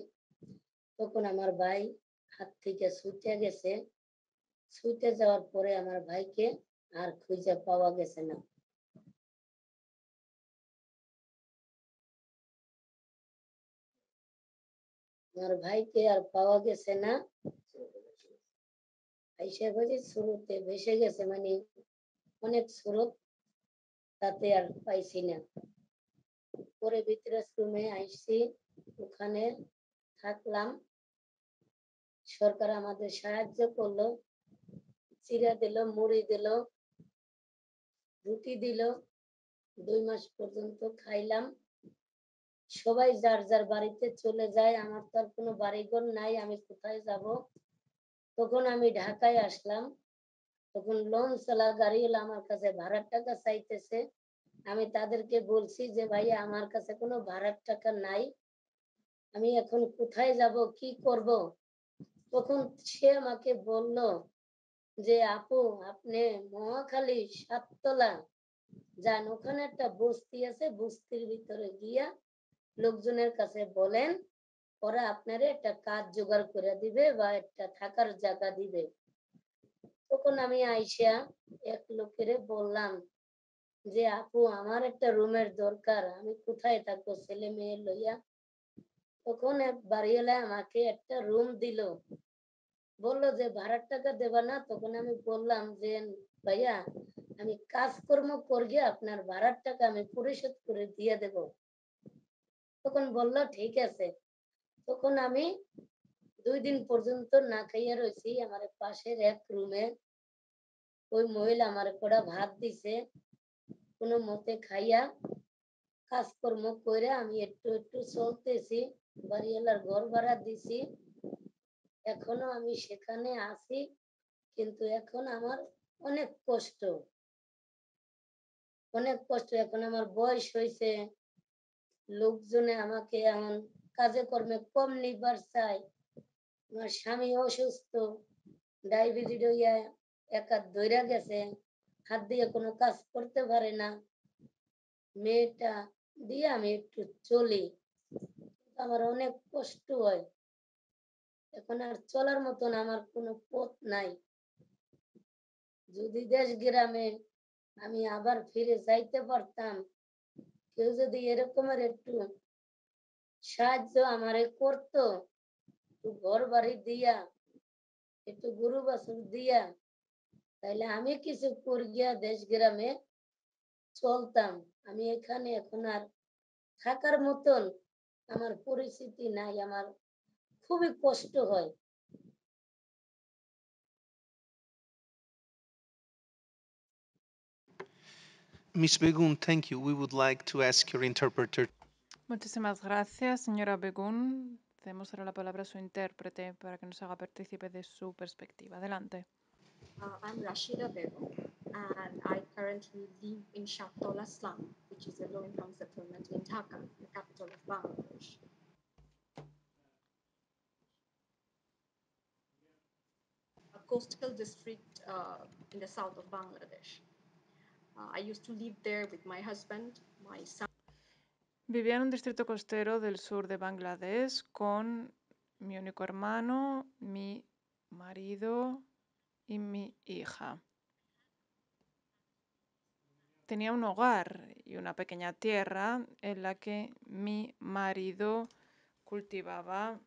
তখন আমার ভাই হাত থেকে ছুটে গেছে ছুটে যাওয়ার পরে আমার ভাইকে আর খুঁজে পাওয়া গেছে না আমার ভাইকে আর পাওয়া গেছে না আইসা বুঝি শুরুতে ভেসে গেছে মানে অনেক স্রোত তাতে আর পাইছি না পরে ভিতরে বৃদ্ধাশ্রমে আইসি ওখানে থাকলাম সরকার আমাদের সাহায্য করলো চিরা দিল মুড়ি দিল রুটি দিল দুই মাস পর্যন্ত খাইলাম সবাই যার যার বাড়িতে চলে যায় আমার তো আর কোনো বাড়িঘর নাই আমি কোথায় যাব তখন আমি ঢাকায় আসলাম তখন লোন চালা গাড়িওয়ালা আমার কাছে ভাড়ার টাকা চাইতেছে আমি তাদেরকে বলছি যে ভাইয়া আমার কাছে কোনো ভাড়ার টাকা নাই আমি এখন কোথায় যাব কি করব তখন সে আমাকে বলল যে আপু আপনি মহাখালী সাততলা যান ওখানে একটা বস্তি আছে বস্তির ভিতরে গিয়া লোকজনের কাছে বলেন ওরা আপনারে একটা কাজ জোগাড় করে দিবে বা একটা থাকার জায়গা দিবে তখন আমি আইসা এক লোকের বললাম যে আপু আমার একটা রুমের দরকার আমি কোথায় থাকবো ছেলে মেয়ে লইয়া তখন এক বাড়িওয়ালা আমাকে একটা রুম দিল বললো যে ভাড়ার টাকা দেবা না তখন আমি বললাম যে ভাইয়া আমি কাজকর্ম করগে আপনার ভাড়ার টাকা আমি পরিশোধ করে দিয়ে দেব তখন বললো ঠিক আছে তখন আমি দুই দিন পর্যন্ত না খাইয়া রয়েছি আমার পাশের এক রুমে ওই মহিলা আমার কড়া ভাত দিছে কোনো মতে খাইয়া কাজকর্ম করে আমি একটু একটু চলতেছি বাড়িওয়ালার ঘর ভাড়া দিছি এখনো আমি সেখানে আছি কিন্তু এখন আমার অনেক কষ্ট অনেক কষ্ট এখন আমার বয়স হয়েছে লোকজনে আমাকে এমন কাজে কর্মে কম নির্ভর চাই আমার স্বামী অসুস্থ ডায়াবেটিস হইয়া একা ধৈরা গেছে হাত দিয়ে কোনো কাজ করতে পারে না মেয়েটা দিয়ে আমি একটু চলি আমার অনেক কষ্ট হয় এখন আর চলার মতন আমার কোনো পথ নাই যদি দেশ গ্রামে আমি আবার ফিরে যাইতে পারতাম কেউ যদি এরকমের একটু সাহায্য আমারে করতো একটু ঘর বাড়ি দিয়া একটু গরু বাছুর দিয়া তাইলে আমি কিছু করিয়া দেশ গ্রামে চলতাম আমি এখানে এখন আর থাকার মতন আমার পরিস্থিতি নাই আমার খুবই কষ্ট হয় Miss Begun, thank you. We would like to ask your interpreter Muchísimas gracias, señora Begún. Demos ahora la palabra a su intérprete para que nos haga partícipe de su perspectiva. Adelante. Soy uh, Rashida Begum, and I currently live in Shattola slum, which is a low-income settlement in Dhaka, the capital of Bangladesh. A coastal district uh, in the south of Bangladesh. Yo uh, I used to live there with my husband, my vivía en un distrito costero del sur de bangladesh con mi único hermano mi marido y mi hija tenía un hogar y una pequeña tierra en la que mi marido cultivaba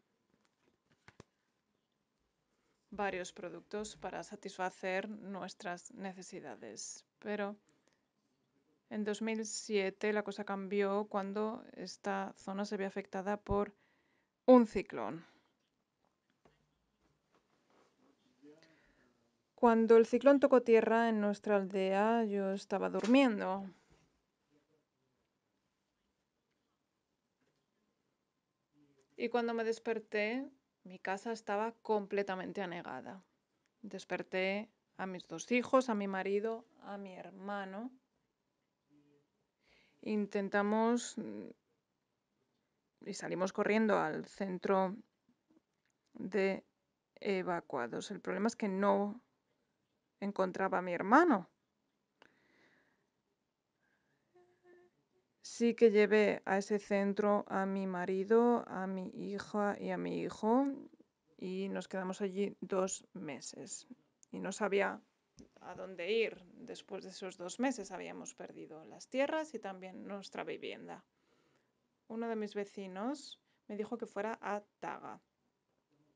varios productos para satisfacer nuestras necesidades. Pero en 2007 la cosa cambió cuando esta zona se vio afectada por un ciclón. Cuando el ciclón tocó tierra en nuestra aldea, yo estaba durmiendo. Y cuando me desperté, mi casa estaba completamente anegada. Desperté a mis dos hijos, a mi marido, a mi hermano intentamos mm, y salimos corriendo al centro de evacuados. El problema es que no encontraba a mi hermano. Sí que llevé a ese centro a mi marido, a mi hija y a mi hijo y nos quedamos allí dos meses. Y no sabía a dónde ir. Después de esos dos meses habíamos perdido las tierras y también nuestra vivienda. Uno de mis vecinos me dijo que fuera a Taga,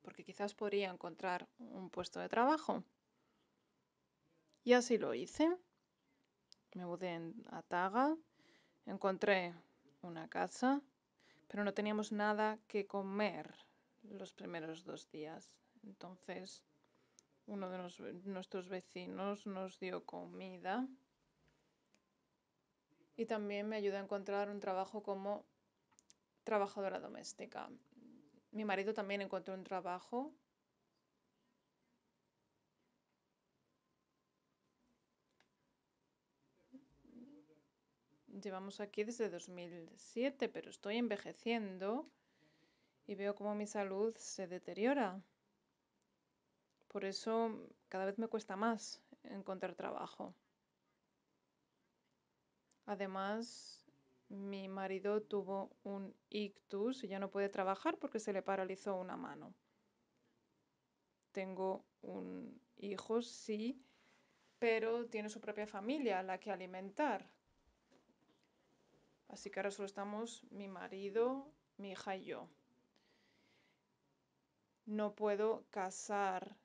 porque quizás podría encontrar un puesto de trabajo. Y así lo hice. Me mudé a Taga, encontré una casa, pero no teníamos nada que comer los primeros dos días. Entonces uno de nuestros vecinos nos dio comida y también me ayudó a encontrar un trabajo como trabajadora doméstica. Mi marido también encontró un trabajo. Llevamos aquí desde 2007, pero estoy envejeciendo y veo cómo mi salud se deteriora. Por eso cada vez me cuesta más encontrar trabajo. Además, mi marido tuvo un ictus y ya no puede trabajar porque se le paralizó una mano. Tengo un hijo, sí, pero tiene su propia familia a la que alimentar. Así que ahora solo estamos mi marido, mi hija y yo. No puedo casar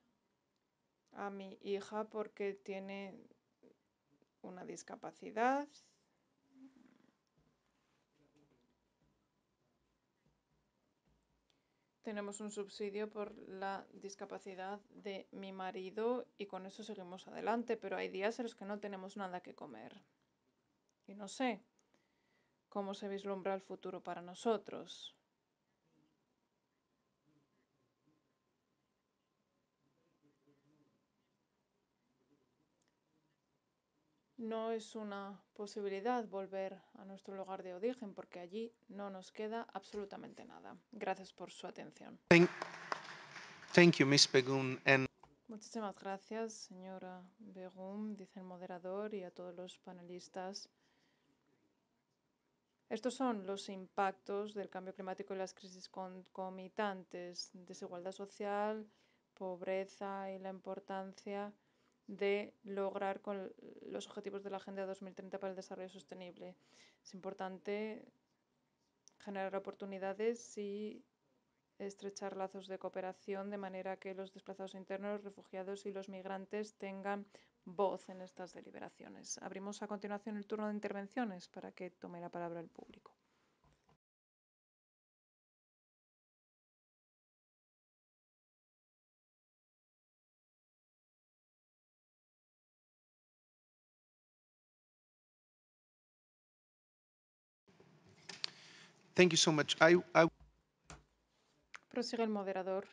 a mi hija porque tiene una discapacidad. Tenemos un subsidio por la discapacidad de mi marido y con eso seguimos adelante, pero hay días en los que no tenemos nada que comer. Y no sé cómo se vislumbra el futuro para nosotros. no es una posibilidad volver a nuestro lugar de origen porque allí no nos queda absolutamente nada. Gracias por su atención. Thank, Muchísimas gracias, señora Begum, dice el moderador y a todos los panelistas. Estos son los impactos del cambio climático y las crisis concomitantes, desigualdad social, pobreza y la importancia de lograr con los objetivos de la Agenda 2030 para el Desarrollo Sostenible. Es importante generar oportunidades y estrechar lazos de cooperación de manera que los desplazados internos, los refugiados y los migrantes tengan voz en estas deliberaciones. Abrimos a continuación el turno de intervenciones para que tome la palabra el público. Thank so Prosigue el moderador.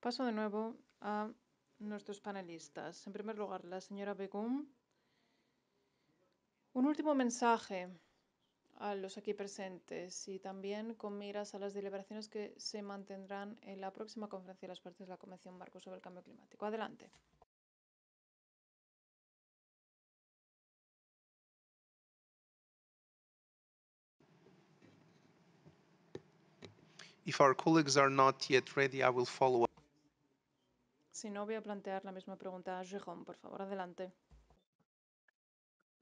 Paso de nuevo a nuestros panelistas. En primer lugar, la señora Begum. Un último mensaje a los aquí presentes y también con miras a las deliberaciones que se mantendrán en la próxima conferencia de las partes de la Convención Marco sobre el Cambio Climático. Adelante. If our colleagues are not yet ready, I will follow up. Si no, voy a plantear la misma pregunta a Jérôme. Por favor, adelante.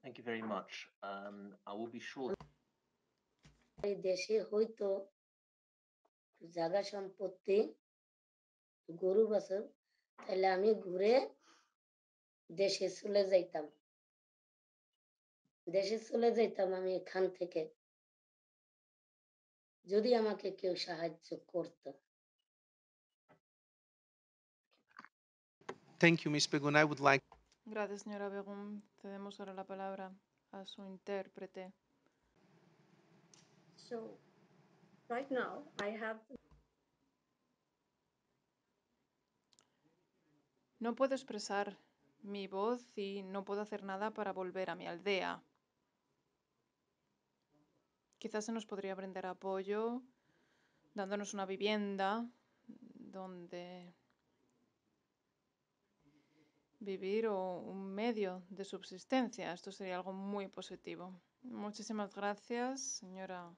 Thank you very much. Um, I will be sure. দেশে হয়তো জায়গা সম্পত্তি গরু বাছর তাহলে আমি ঘুরে দেশে চলে যাইতাম দেশে চলে যাইতাম আমি এখান থেকে Thank Gracias, señora Begun. Cedemos ahora la palabra a su intérprete. No puedo expresar mi voz y no puedo hacer nada para volver a mi aldea. Quizás se nos podría brindar apoyo dándonos una vivienda donde vivir o un medio de subsistencia. Esto sería algo muy positivo. Muchísimas gracias, señora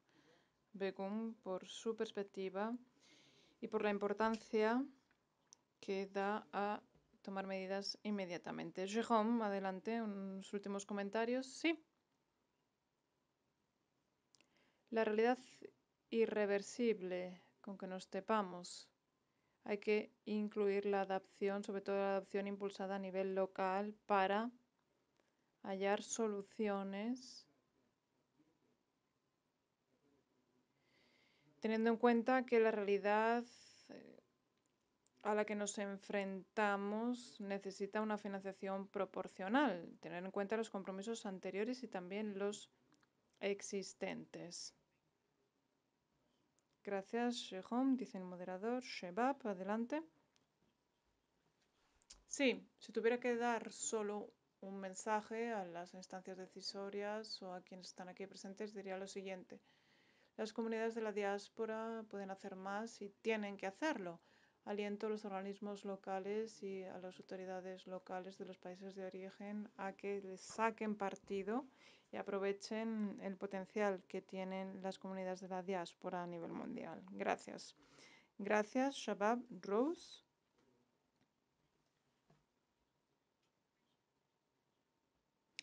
Begum, por su perspectiva y por la importancia que da a tomar medidas inmediatamente. Jérôme, adelante, unos últimos comentarios. Sí la realidad irreversible con que nos topamos. Hay que incluir la adaptación, sobre todo la adaptación impulsada a nivel local, para hallar soluciones teniendo en cuenta que la realidad eh, a la que nos enfrentamos necesita una financiación proporcional, tener en cuenta los compromisos anteriores y también los existentes. Gracias, Shehom, dice el moderador. Shebab, adelante. Sí, si tuviera que dar solo un mensaje a las instancias decisorias o a quienes están aquí presentes, diría lo siguiente. Las comunidades de la diáspora pueden hacer más y tienen que hacerlo aliento a los organismos locales y a las autoridades locales de los países de origen a que les saquen partido y aprovechen el potencial que tienen las comunidades de la diáspora a nivel mundial. Gracias. Gracias, Shabab Rose.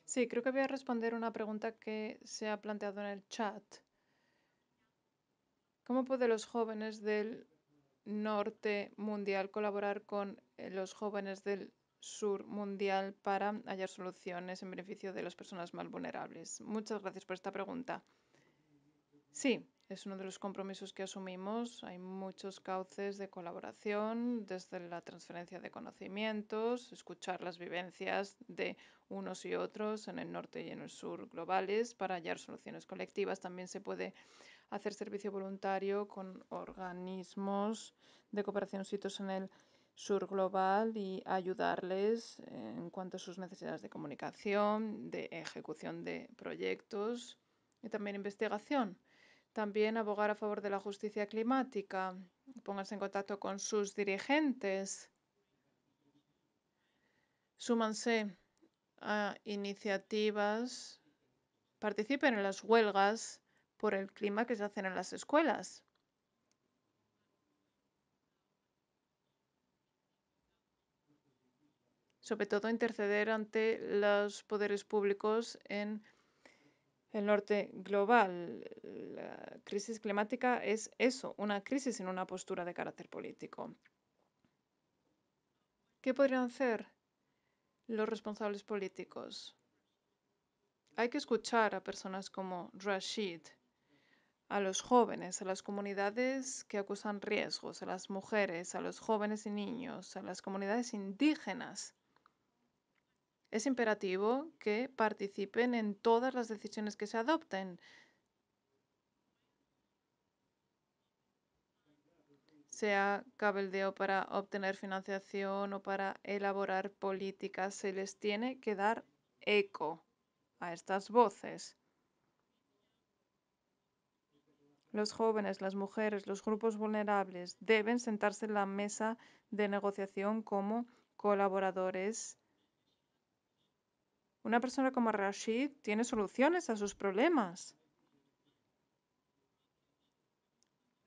Sí, creo que voy a responder una pregunta que se ha planteado en el chat. ¿Cómo pueden los jóvenes del norte mundial colaborar con eh, los jóvenes del sur mundial para hallar soluciones en beneficio de las personas más vulnerables? Muchas gracias por esta pregunta. Sí, es uno de los compromisos que asumimos. Hay muchos cauces de colaboración, desde la transferencia de conocimientos, escuchar las vivencias de unos y otros en el norte y en el sur globales para hallar soluciones colectivas. También se puede hacer servicio voluntario con organismos de cooperación sitios en el sur global y ayudarles eh, en cuanto a sus necesidades de comunicación, de ejecución de proyectos y también investigación. También abogar a favor de la justicia climática. Pónganse en contacto con sus dirigentes. Súmanse a iniciativas. Participen en las huelgas por el clima que se hacen en las escuelas. sobre todo interceder ante los poderes públicos en el norte global. La crisis climática es eso, una crisis en una postura de carácter político. ¿Qué podrían hacer los responsables políticos? Hay que escuchar a personas como Rashid, a los jóvenes, a las comunidades que acusan riesgos, a las mujeres, a los jóvenes y niños, a las comunidades indígenas. Es imperativo que participen en todas las decisiones que se adopten. sea cabeldeo para obtener financiación o para elaborar políticas, se les tiene que dar eco a estas voces. los jóvenes las mujeres los grupos vulnerables deben sentarse en la mesa de negociación como colaboradores una persona como rashid tiene soluciones a sus problemas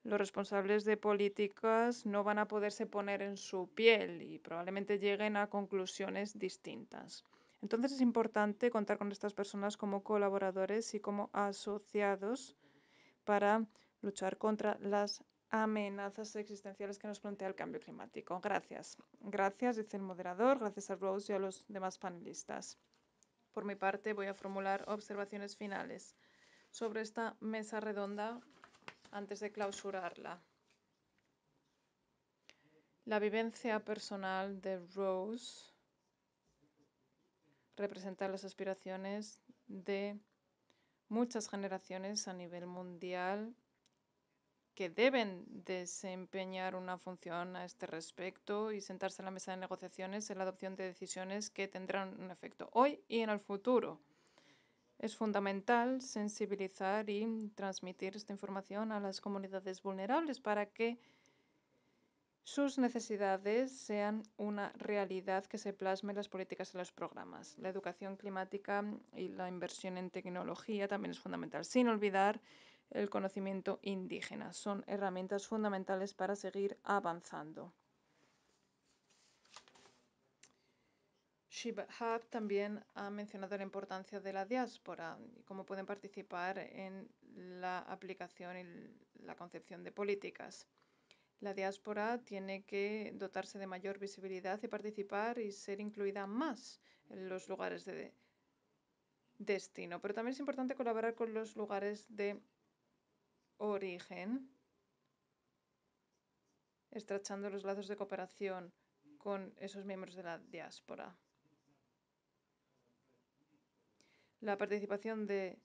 los responsables de políticas no van a poderse poner en su piel y probablemente lleguen a conclusiones distintas. Entonces es importante contar con estas personas como colaboradores y como asociados para luchar contra las amenazas existenciales que nos plantea el cambio climático. Gracias. Gracias, dice el moderador, gracias a Rose y a los demás panelistas. Por mi parte, voy a formular observaciones finales sobre esta mesa redonda antes de clausurarla. La vivencia personal de Rose representa las aspiraciones de muchas generaciones a nivel mundial que deben desempeñar una función a este respecto y sentarse a la mesa de negociaciones en la adopción de decisiones que tendrán un efecto hoy y en el futuro. Es fundamental sensibilizar y transmitir esta información a las comunidades vulnerables para que sus necesidades sean una realidad que se plasme en las políticas y los programas. La educación climática y la inversión en tecnología también es fundamental, sin olvidar el conocimiento indígena. Son herramientas fundamentales para seguir avanzando. shiba también ha mencionado la importancia de la diáspora y cómo pueden participar en la aplicación y la concepción de políticas. La diáspora tiene que dotarse de mayor visibilidad y participar y ser incluida más en los lugares de destino. Pero también es importante colaborar con los lugares de origen, estrechando los lazos de cooperación con esos miembros de la diáspora. La participación de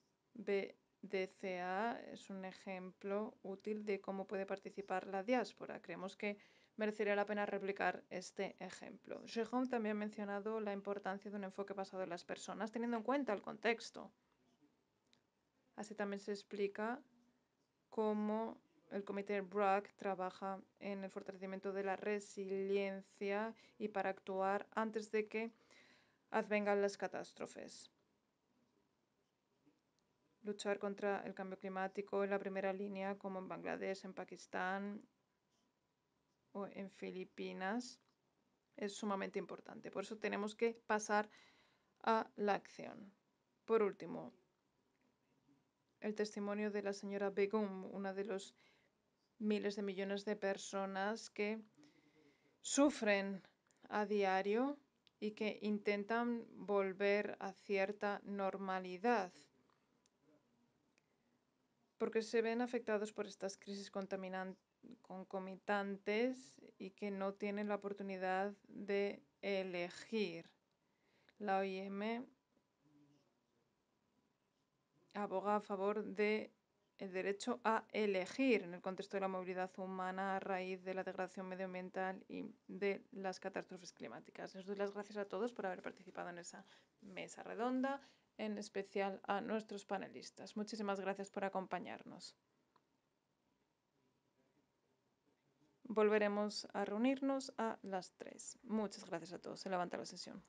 DCA es un ejemplo útil de cómo puede participar la diáspora. Creemos que merecería la pena replicar este ejemplo. Jehon también ha mencionado la importancia de un enfoque basado en las personas, teniendo en cuenta el contexto. Así también se explica cómo el Comité BRAC trabaja en el fortalecimiento de la resiliencia y para actuar antes de que advengan las catástrofes luchar contra el cambio climático en la primera línea, como en Bangladesh, en Pakistán o en Filipinas, es sumamente importante. Por eso tenemos que pasar a la acción. Por último, el testimonio de la señora Begum, una de los miles de millones de personas que sufren a diario y que intentan volver a cierta normalidad porque se ven afectados por estas crisis concomitantes y que no tienen la oportunidad de elegir. La OIM aboga a favor del derecho a elegir en el contexto de la movilidad humana a raíz de la degradación medioambiental y de las catástrofes climáticas. Les doy las gracias a todos por haber participado en esa mesa redonda en especial a nuestros panelistas. Muchísimas gracias por acompañarnos. Volveremos a reunirnos a las tres. Muchas gracias a todos. Se levanta la sesión.